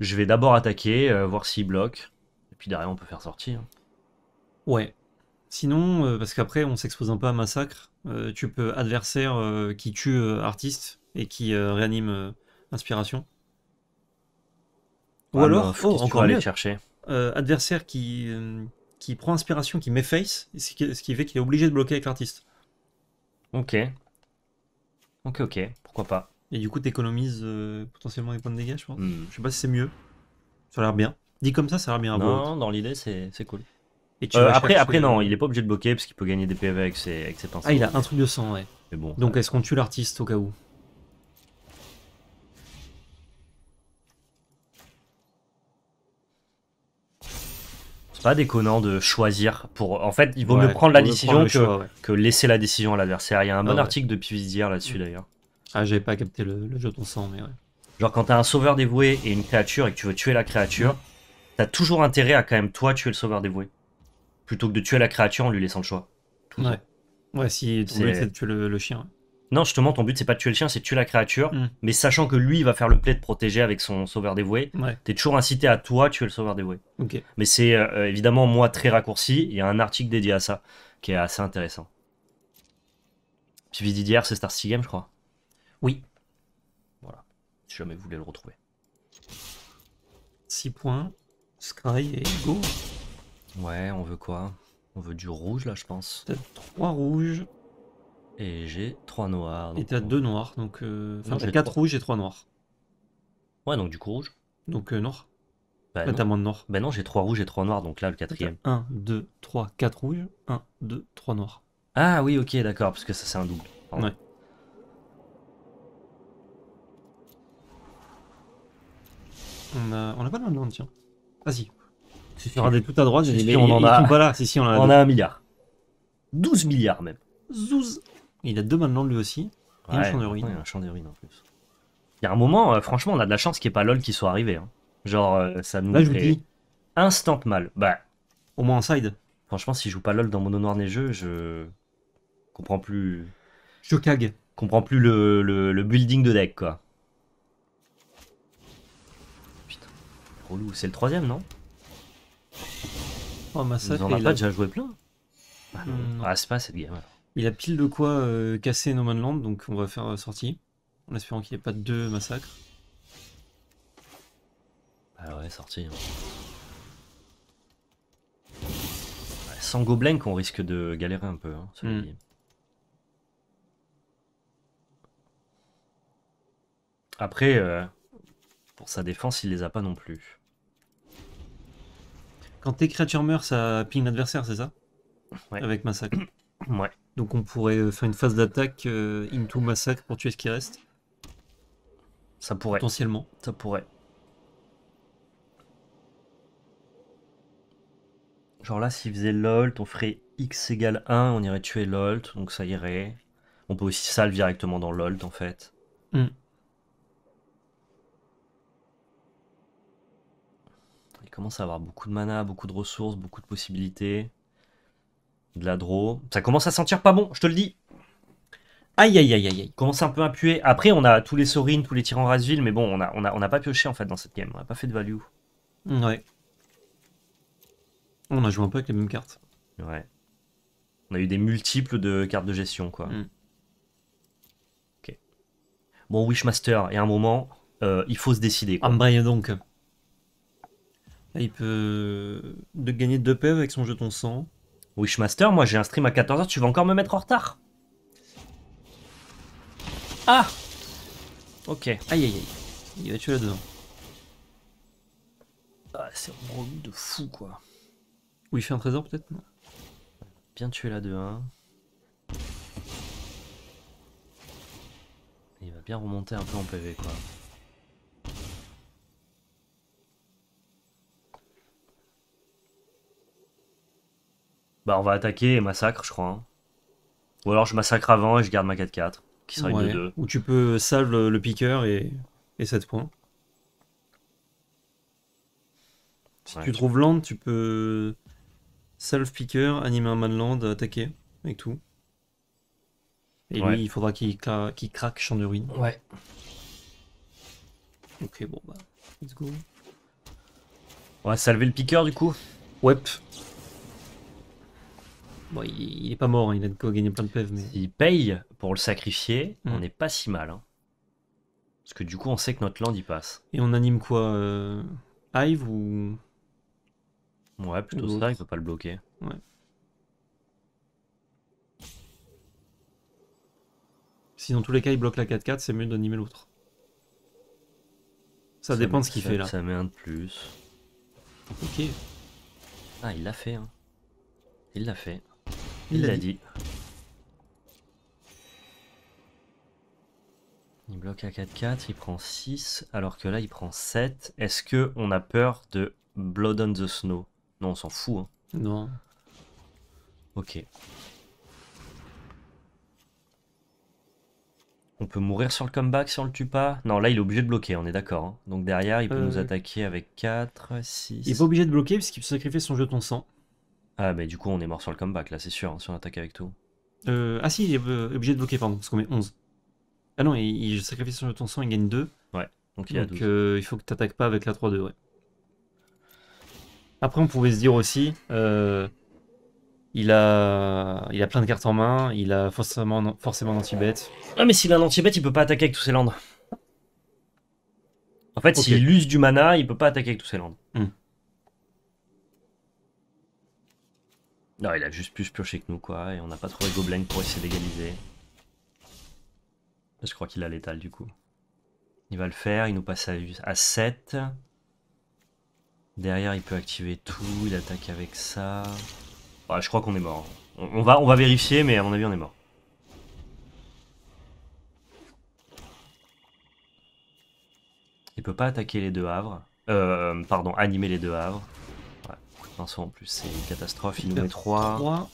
Je vais d'abord attaquer, euh, voir s'il bloque. Et puis derrière, on peut faire sortir. Ouais. Sinon, euh, parce qu'après, on s'expose un peu à massacre. Euh, tu peux adversaire qui tue artiste et qui réanime inspiration. Ou ah, alors, faut oh, encore aller chercher. adversaire qui, qui prend inspiration, qui met face, ce qui fait qu'il est obligé de bloquer avec l'artiste. Ok. Ok, ok, pourquoi pas. Et du coup, t'économises économises euh, potentiellement des points de dégâts, je pense. Hmm. Je sais pas si c'est mieux. Ça a l'air bien. Dit comme ça, ça a l'air bien. Non, dans l'idée, c'est cool. Et euh, après, après non, euh, il est pas obligé de bloquer parce qu'il peut gagner des PV avec ses, avec ses Ah, il a un truc de sang, ouais. Mais bon. Donc, est-ce qu'on tue l'artiste au cas où C'est pas déconnant de choisir pour. En fait, il vaut mieux prendre la décision que, laisser la décision à l'adversaire. Il y a un ah bon article de Pivis là-dessus mm. d'ailleurs. Ah, j'avais pas capté le, le jeton sang, mais ouais. Genre, quand t'as un sauveur dévoué et une créature et que tu veux tuer la créature, mm. t'as toujours intérêt à quand même toi tuer le sauveur dévoué. Plutôt que de tuer la créature en lui laissant le choix. ouais. Ouais, si ton but c'est de tuer le, chien. Non, justement, ton but c'est pas de tuer le chien, c'est de tuer la créature. Mm. Mais sachant que lui il va faire le plaid de protéger avec son sauveur dévoué, t'es toujours incité à toi tuer le sauveur dévoué. Mais c'est euh, euh, évidemment, moi, très raccourci. Il y a un article dédié à ça qui est assez intéressant. vis d'hier, c'est Star City Game, je crois. Oui. Voilà. Si jamais vous voulez le retrouver. 6 points. Sky et go Ouais, on veut quoi On veut du rouge là, je pense. T'as 3 rouges. Et j'ai 3 noirs. Et t'as 2 noirs, donc. Euh, enfin, j'ai 4 rouges et 3 noirs. Ouais, donc du coup rouge. Donc euh, noir. Bah, t'as moins de noir. Bah non, j'ai 3 rouges et 3 noirs, donc là le quatrième. 1, 2, 3, 4 rouges, 1, 2, 3 noirs. Ah oui, ok, d'accord, parce que ça c'est un double. Ouais. On a, on a pas de l'onde, tiens. Ah si. Regardez tout à droite, j'ai dit on en a. Si, on, a, un milliard. 12 milliards même. Zouz. Il a deux mains lui aussi. Et un champ de ruines, en plus. Il y a un moment, euh, franchement, on a de la chance qu'il n'y ait pas LOL qui soit arrivé. Hein. Genre, euh, ça nous. Là, Instant mal. Bah. Au moins en side. Franchement, si je joue pas LOL dans mon noir neigeux, je. comprends plus. Je cague. comprends plus le, le building de deck, quoi. C'est le troisième, non Oh, massacre. en a pas déjà joué plein bah hmm, Ah, c'est pas cette game. Il a pile de quoi euh, casser No Man's Land, donc on va faire euh, sortie. En espérant qu'il n'y ait pas de deux massacres. Ah ouais, sortie. Hein. sans Goblin, on risque de galérer un peu. Hein, hmm. Après, euh, pour sa défense, il les a pas non plus. Quand tes créatures meurent, ça ping l'adversaire, c'est ça Ouais. Avec massacre. Ouais. Donc on pourrait euh, faire une phase d'attaque euh, into massacre pour tuer ce qui reste. Ça pourrait. Potentiellement. Ça pourrait. Genre là, s'il faisait LOLT, on ferait x égale 1, on irait tuer LOLT, donc ça irait. On peut aussi salve directement dans LOLT en fait. Hmm. Il commence à avoir beaucoup de mana, beaucoup de ressources, beaucoup de possibilités. De la draw. Ça commence à sentir pas bon, je te le dis. Aïe, aïe, aïe, aïe, aïe. Commence un peu à puer. Après, on a tous les Sorin, tous les tyrans Rasville, mais bon, on n'a on a, pas pioché en fait dans cette game. On n'a pas fait de value. Mm, ouais. On a joué un peu avec les mêmes cartes. Ouais. On a eu des multiples de cartes de gestion, quoi. Mm. Ok. Bon, Wishmaster, il y a un moment, euh, il faut se décider. Ah, bah, donc. Là, il peut gagner 2 PV e avec son jeton sang. Wishmaster, moi j'ai un stream à 14h, tu vas encore me mettre en retard Ah Ok, aïe aïe aïe. Il va tuer là-dedans. Ah, c'est un de fou quoi. Ou il fait un trésor peut-être Bien tuer là dedans 1. Il va bien remonter un peu en PV quoi. Bah, on va attaquer et massacre, je crois. Hein. Ou alors je massacre avant et je garde ma 4-4, qui sera une 2-2. Ou tu peux salve le, piqueur et, 7 points. Si tu trouves land, tu peux salve piqueur, animer un man land, attaquer avec tout. Et lui, il faudra qu'il qu'il craque champ de ruine. Ouais. Ok, bon bah, let's go. On va salver le piqueur du coup. Ouais. Bon, il est pas mort, hein, il a de quoi gagner plein de pèves. Mais... S'il paye pour le sacrifier, hmm. on n'est pas si mal. Hein. Parce que du coup, on sait que notre land y passe. Et on anime quoi euh, Hive ou. Ouais, plutôt ça, il peut pas le bloquer. Ouais. Si dans tous les cas il bloque la 4-4, c'est mieux d'animer l'autre. Ça, dépend de ce qu'il fait là. Ça met un de plus. Ok. Ah, il l'a fait. Hein. Il l'a fait. Il l'a dit. Il bloque à 4-4, il prend 6, alors que là il prend 7. Est-ce qu'on a peur de Blood on the Snow Non, on s'en fout. Hein. Non. Ok. On peut mourir sur le comeback si on le tue pas Non, là il est obligé de bloquer, on est d'accord. Hein. Donc derrière, il peut euh, nous attaquer avec 4, 6. Il est pas obligé de bloquer parce qu'il peut sacrifier son jeton sang. Ah, mais du coup, on est mort sur le comeback, là, c'est sûr, hein, si on attaque avec tout. Euh, ah si, il est euh, obligé de bloquer, pardon, parce qu'on met 11. Ah non, il, sacrifie son ton sang, il gagne 2. Ouais, donc il euh, faut que tu attaques pas avec la 3-2, Après, on pouvait se dire aussi, euh, il, a, il a plein de cartes en main, il a forcément, forcément un anti bet Ah, mais s'il a un anti bet il peut pas attaquer avec tous ses landes. En fait, s'il use du mana, il peut pas attaquer avec tous ses landes. Hmm. Non, il a juste plus pioché que nous, quoi, et on n'a pas trouvé Goblin pour essayer d'égaliser. Je crois qu'il a l'étal, du coup. Il va le faire, il nous passe à, 7. Derrière, il peut activer tout, il attaque avec ça. Ah, je crois qu'on est mort. On, va, on va vérifier, mais à mon avis, on est mort. Il peut pas attaquer les deux havres. Euh, pardon, animer les deux havres en plus, c'est une catastrophe. Il, nous met 3. 3.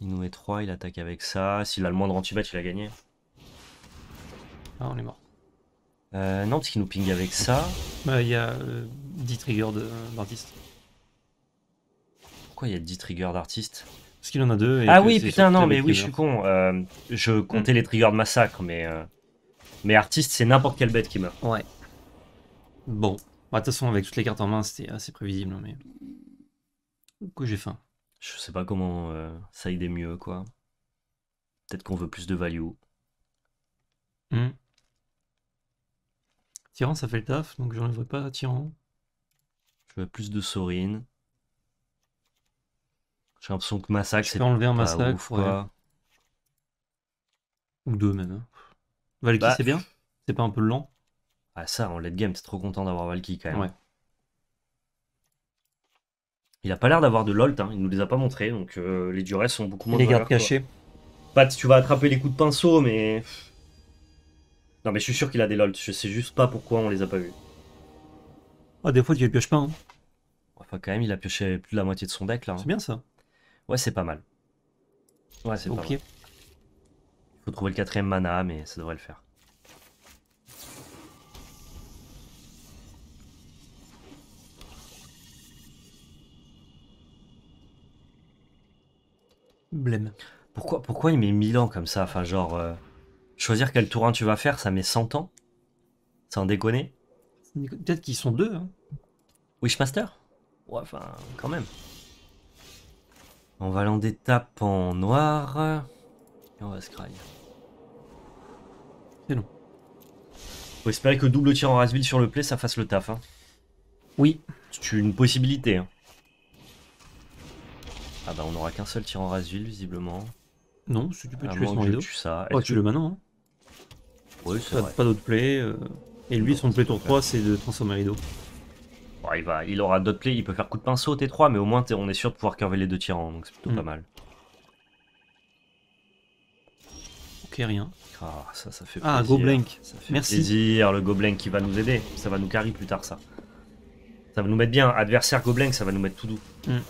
Il nous met 3, il attaque avec ça. S'il a le moindre anti il a gagné. Ah, on est mort. Euh, non, parce qu'il nous ping avec ça. Bah, il y a 10 euh, triggers euh, d'artistes. Pourquoi il y a 10 triggers d'artistes Parce qu'il en a deux. ah oui, putain, non, mais oui, je suis con. Euh, je comptais hmm. les triggers de massacre, mais. Mais artiste, c'est n'importe quelle bête qui meurt. Ouais. Bon, bah, de toute façon, avec toutes les cartes en main, c'était assez prévisible. Mais... Du coup, j'ai faim. Je sais pas comment euh, ça idée mieux, quoi. Peut-être qu'on veut plus de value. tyrant hmm. Tyran, ça fait le taf, donc j'enlèverai pas Tyran. Je veux plus de sorine J'ai l'impression que Massacre, c'est. enlever un Massacre, Ou deux, même. Hein. valkyrie bah. c'est bien. C'est pas un peu lent. Ah ça, en late game, t'es trop content d'avoir Valky quand même. Ouais. Il a pas l'air d'avoir de l'olt, hein. il nous les a pas montrés, donc euh, les durées sont beaucoup moins... les gardes cachés. Pat, tu vas attraper les coups de pinceau, mais... Non mais je suis sûr qu'il a des LOLT. je sais juste pas pourquoi on les a pas vus. Ah des fois tu les pioches pas. Hein. Enfin quand même il a pioché plus de la moitié de son deck là. Hein. C'est bien ça. Ouais c'est pas mal. Ouais c'est pas mal. Faut trouver le quatrième mana mais ça devrait le faire. Blême. Pourquoi, pourquoi il met 1000 ans comme ça Enfin, genre, euh, choisir quel tour tu vas faire, ça met 100 ans Sans déconner Peut-être qu'ils sont deux. Hein. Wishmaster Ouais, enfin, quand même. On va l'en d'étape en noir. Et on va scry. C'est long. Faut espérer que double tir en rasville sur le play, ça fasse le taf. Hein. Oui. C'est une possibilité. Hein. Ah bah on aura qu'un seul tyran en visiblement. Non, si tu peux tuer son rideau. ça. Oh, tu le maintenant. Hein. Oui, c'est Pas d'autre play. Euh. Et lui, son play tour 3, c'est de transformer rideau. il, va, il aura d'autres plays, il peut faire coup de pinceau T3, mais au moins on est sûr de pouvoir curver les deux tyrans, donc c'est plutôt pas mm. mal. Ok, rien. Ah, ça, ça fait ah, plaisir. Merci. le Goblin qui va nous aider. Ça va nous carry plus tard, ça. Ça va nous mettre bien. Adversaire Goblin, ça va nous mettre tout doux. Mm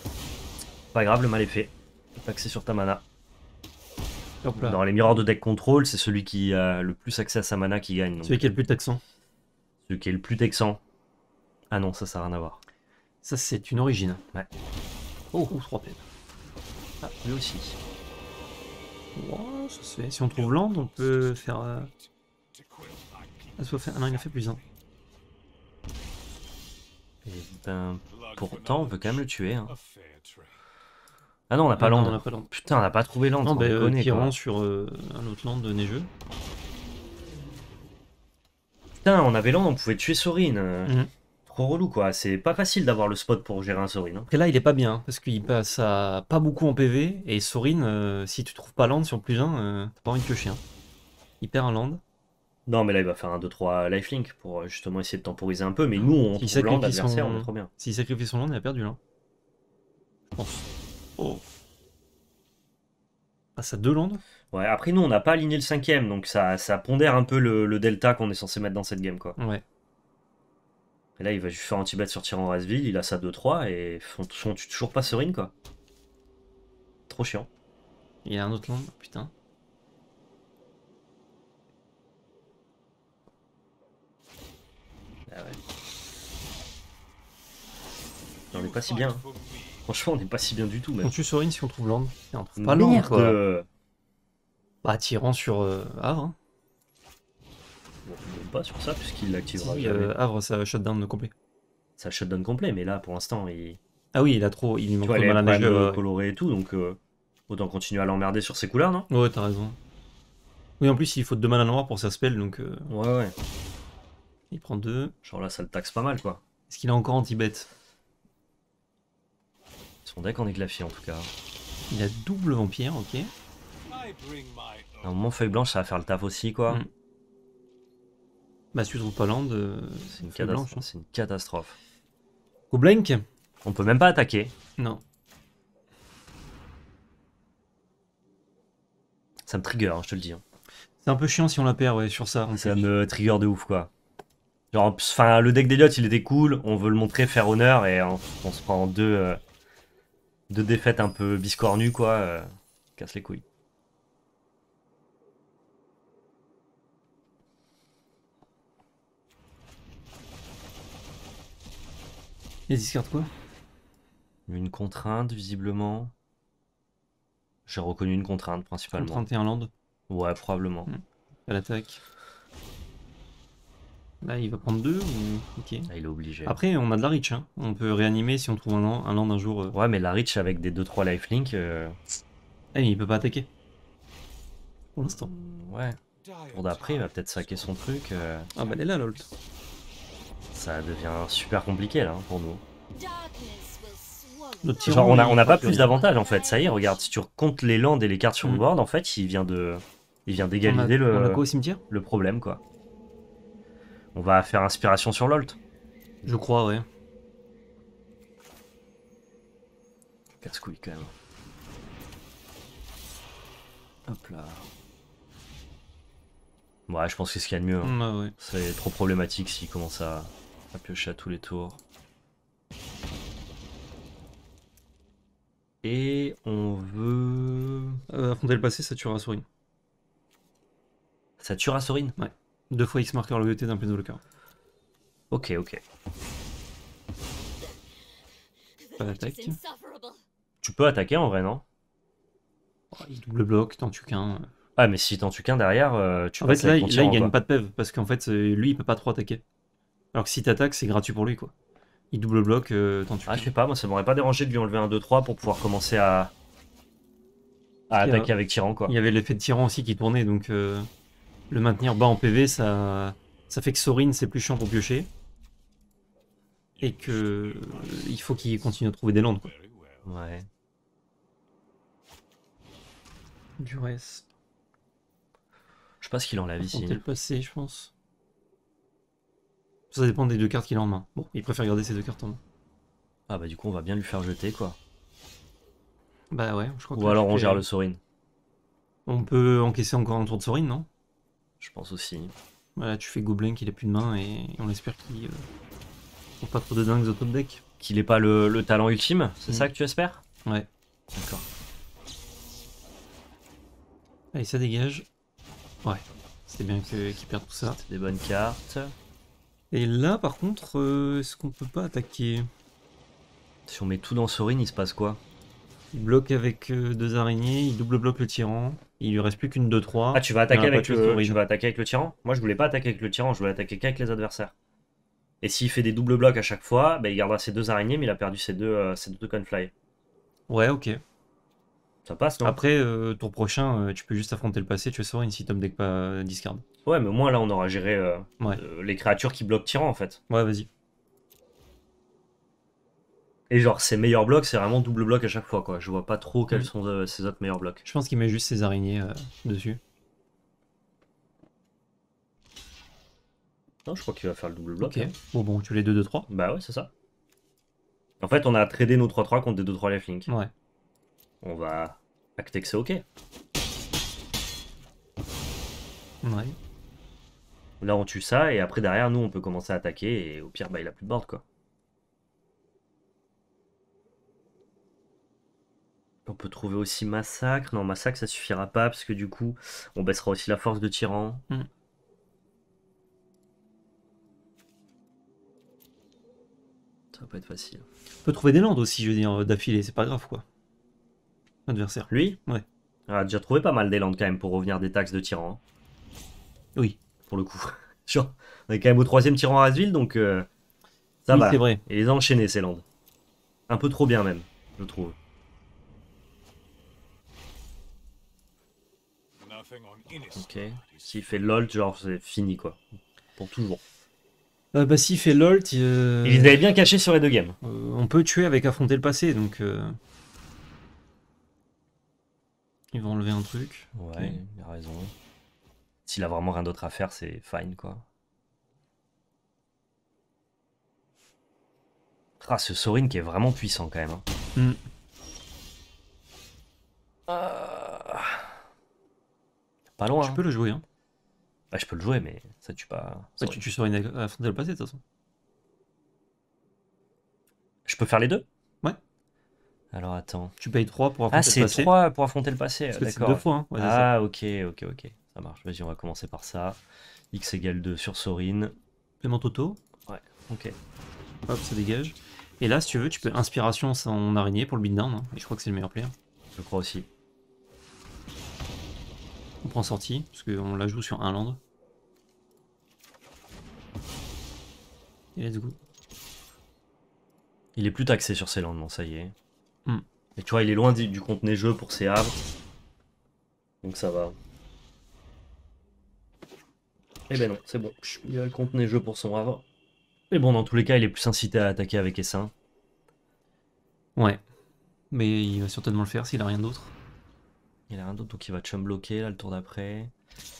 grave, le mal est fait. t'as sur ta mana. Dans les miroirs de deck control, c'est celui qui a le plus accès à sa mana qui gagne. Celui qui est le plus taxant. Celui qui est le plus texan. Ah non, ça, ça n'a rien à voir. Ça, c'est une origine. Ouais. Oh, 3 peines. Ah, lui aussi. ça se Si on trouve land, on peut faire. Euh... Ah, non, a fait plus 1. Et eh ben, pourtant, on veut quand même le tuer. Hein. Ah non, on n'a pas Land. Putain, on n'a pas trouvé Land. Non, bah, euh, sur euh, un autre Land neigeux. Putain, on avait Land, on pouvait tuer Sorine. Euh. Mm. Trop relou, quoi. C'est pas facile d'avoir le spot pour gérer un Sorine. Hein. Et là, il est pas bien, hein, parce qu'il passe à pas beaucoup en PV. Et Sorine, si tu trouves pas Land sur plus 1, t'as pas envie de chien. Hein. Il perd un Land. Non, mais là, il va faire un 2-3 lifelink pour justement essayer de temporiser un peu. Mais nous, on si trouve Land on est trop bien. S'il sacrifie son Land, il a perdu là. Je pense. Oh. Ah, ça à deux landes Ouais, après nous, on n'a pas aligné le cinquième, donc ça, pondère un peu le, delta qu'on est censé mettre dans cette game, quoi. Ouais. Et là, il va juste faire un Tibet sur Tyran Rasville, il a ça 2-3 et on, on tue toujours pas Serine, quoi. Trop chiant. Il y a un autre land, putain. Ah ouais. On est pas si bien. Hein. Franchement, on n'est pas si bien du tout, mais... On tue Sorin si on trouve Land. pas long quoi. Bah, tirant sur euh, hein. pas sur ça, puisqu'il l'activera si, euh, Havre, ça shutdown complet. Ça shutdown complet, mais là, pour l'instant, il... Ah oui, il a trop... Il lui manque de mal à coloré et tout, donc... Euh, autant continuer à l'emmerder sur ses couleurs, non Ouais, t'as raison. Oui, en plus, il faut deux mal à noir pour sa spell, donc... Euh, ouais, ouais. Il prend deux. Genre là, ça le taxe pas mal, quoi. Est-ce qu'il a encore anti-bête son deck en est glafié en tout cas. Il a double vampire, ok. Mon feuille blanche, ça va faire le taf aussi, quoi. Ma mm. Bah, si pas euh, c'est une, hein. une, catastrophe. Au blank On peut même pas attaquer. Non. Ça me trigger, hein, je te le dis. Hein. C'est un peu chiant si on la perd, ouais, sur ça. Ça me trigger de ouf, quoi. Genre, enfin, le deck d'Eliot, il était cool, on veut le montrer, faire honneur, et on, se prend en deux. Euh, de défaites un peu biscornues, quoi. Euh, casse les couilles. Il Discord quoi Une contrainte, visiblement. J'ai reconnu une contrainte, principalement. 31 landes Ouais, probablement. Hmm. À l'attaque. Là, il va prendre deux ou... Ok. Ah, il est obligé. Après, on a de la reach. Hein. On peut réanimer si on trouve un, land un land jour. Euh. Ouais, mais la reach avec des 2-3 lifelink. Euh... Eh, mais il peut pas attaquer. Pour l'instant. Mm, ouais. Pour d'après, il va peut-être saquer son truc. Euh. Ah, bah, elle est là, l'olt. Ça devient super compliqué, là, hein, pour nous. Genre, on n'a on a pas plus d'avantages, en fait. Ça y est, regarde, si tu comptes les lands et les cartes sur le mm. board, en fait, il vient de. Il vient d'égaliser le, le problème, quoi. On va faire inspiration sur l'Olt. Je crois, ouais. Casse-couille quand même. Hop là. Ouais, je pense que ce qu'il y a de mieux. Ça hein. bah, C'est trop problématique s'il commence à, piocher à tous les tours. Et on veut. Euh, affronter le passé, ça tuera Sorin. tuera Sorin Ouais. Deux fois X marker loyauté d'un de coeur Ok, ok. Pas d'attaque. Tu peux attaquer en vrai, non oh, Il double bloque, t'en tues qu'un. Ah, mais si t'en tues qu'un derrière, euh, tu en fait, là, il gagne pas de PEV parce qu'en fait, lui, il peut pas trop attaquer. Alors que si t'attaques, c'est gratuit pour lui, quoi. Il double bloque, tant euh, t'en tues Ah, je sais pas, moi, ça m'aurait pas dérangé de lui enlever un 2-3 pour pouvoir commencer à, à attaquer avec Tyran, quoi. Il y avait l'effet de Tyran aussi qui tournait, donc. Euh, le maintenir bas en PV, ça, ça fait que Sorin, c'est plus chiant pour piocher. Et que euh, il faut qu'il continue à trouver des landes. Ouais. Du reste. Je sais pas ce qu'il enlève ici. le passé, je pense. Ça dépend des deux cartes qu'il a en main. Bon, il préfère garder ses deux cartes en main. Ah bah du coup, on va bien lui faire jeter, quoi. Bah ouais, je crois Ou alors on gère le Sorin. On peut encaisser encore un tour de Sorin, non je pense aussi. Voilà, tu fais Goblin, qu'il a plus de main et on espère qu'il euh, pas trop de dingues au top deck. Qu'il n'ait pas le, talent ultime, c'est mhm. ça que tu espères Ouais. D'accord. Allez, ça dégage. Ouais, c'est bien qu'il perd perde tout ça. c'est des bonnes cartes. Et là, par contre, euh, est-ce qu'on peut pas attaquer Si on met tout dans Sorin, il se passe quoi Il bloque avec euh, deux araignées, il double bloque le tyran. Il lui reste plus qu'une 2-3. Ah, tu vas, attaquer avec le, attaquer avec le tyran Moi, je voulais pas attaquer avec le tyran, je voulais attaquer qu'avec les adversaires. Et s'il fait des doubles blocs à chaque fois, bah, il gardera ses deux araignées, mais il a perdu ses deux, euh, fly. Ouais, ok. Ça passe, Après, euh, tour prochain, euh, tu peux juste affronter le passé, tu vois, une si Tom deck pas euh, discard. Ouais, mais moi, là, on aura géré les créatures qui bloquent tyran, en fait. Ouais, vas-y. Et genre, ses meilleurs blocs, c'est vraiment double bloc à chaque fois, quoi. Je vois pas trop quels sont euh, ses autres meilleurs blocs. Je pense qu'il met juste ses araignées euh, dessus. Non, je crois qu'il va faire le double bloc. Ok, hein. bon, bon, tu les 2-2-3 Bah ouais, c'est ça. En fait, on a tradé nos 3-3 contre des 2-3 left link. Ouais. On va acter que c'est ok. Ouais. Là, on tue ça, et après, derrière, nous, on peut commencer à attaquer, et au pire, bah, il a plus de board, quoi. On peut trouver aussi Massacre. Non, Massacre, ça suffira pas parce que du coup, on baissera aussi la force de Tyran. Hmm. Ça va pas être facile. On peut trouver des landes aussi, je veux dire, d'affilée, c'est pas grave quoi. Adversaire. Lui Ouais. On a déjà trouvé pas mal des landes quand même pour revenir des taxes de Tyran. Hein. Oui. Pour le coup. Genre, on est quand même au troisième Tyran à Asville, donc euh, ça va. c'est vrai. Et les enchaîner ces landes. Un peu trop bien même, je trouve. Ok. S'il fait l'olt, genre, c'est fini, quoi. Pour toujours. Euh, bah, s'il fait l'alt il, euh, avait bien caché sur les deux games. Euh, on peut tuer avec affronter le passé, donc. Il va enlever un truc. Ouais, il a raison. S'il a vraiment rien d'autre à faire, c'est fine, quoi. Ah, ce Sorin qui est vraiment puissant quand même. Hein. Mm. Ah. Pas loin. je hein. peux le jouer. Hein. Bah, je peux le jouer, mais ça tue pas. Ça tu, tu une affronter le passé, de toute façon. Je peux faire les deux Ouais. Alors attends. Tu payes 3 ah, pour affronter le passé. Ah, c'est 3 pour affronter le passé. D'accord. deux fois. Hein. ah, ok, ok, ok. Ça marche. Vas-y, on va commencer par ça. X égale 2 sur Sorin. Paiement Toto. Ouais, ok. Hop, ça dégage. Et là, si tu veux, tu peux inspiration en araignée pour le beatdown. Et je crois que c'est le meilleur player. Je crois aussi. On prend sortie, parce qu'on la joue sur un land. Et let's go. Il est plus taxé sur ses landes, ça y est. Hmm. Et tu vois, il est loin du, contenait jeu pour ses havres. Donc ça va. Eh ben non, c'est bon. Il a le compte jeu pour son havre. Mais bon, dans tous les cas, il est plus incité à attaquer avec essaim. Ouais. Mais il va certainement le faire s'il a rien d'autre. Il a rien d'autre, donc il va chum bloquer là le tour d'après.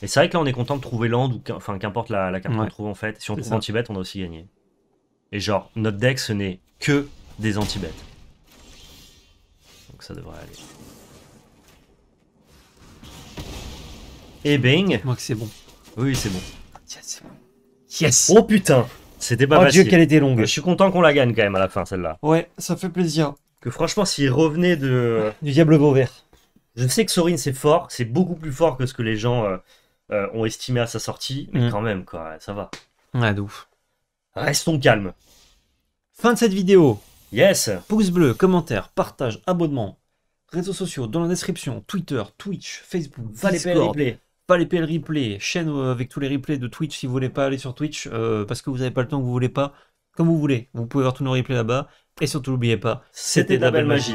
Et c'est vrai que là on est content de trouver land ou enfin qu'importe la, carte qu'on trouve en fait. Si on trouve anti-bet, on a aussi gagné. Et genre, notre deck ce n'est que des anti Donc ça devrait aller. Et bing Moi que c'est bon. Oui, c'est bon. Yes, c'est bon. Yes Oh putain C'était pas facile. Oh dieu, qu'elle était longue. Je suis content qu'on la gagne quand même à la fin celle-là. Ouais, ça fait plaisir. Que franchement, s'il revenait de. Du diable vert je sais que Sorin c'est fort, c'est beaucoup plus fort que ce que les gens euh, euh, ont estimé à sa sortie, mais mm. quand même, quoi, ça va. Ouais, de ouf. Restons calmes. Fin de cette vidéo. Yes. Pouce bleu, commentaire, partage, abonnement, réseaux sociaux dans la description, Twitter, Twitch, Facebook, pas les PL replay. Pas les PL replay, chaîne euh, avec tous les replays de Twitch si vous voulez pas aller sur Twitch parce que vous n'avez pas le temps, que vous voulez pas, comme vous voulez. Vous pouvez voir tous nos replays là-bas. Et surtout, n'oubliez pas, c'était de la belle magie.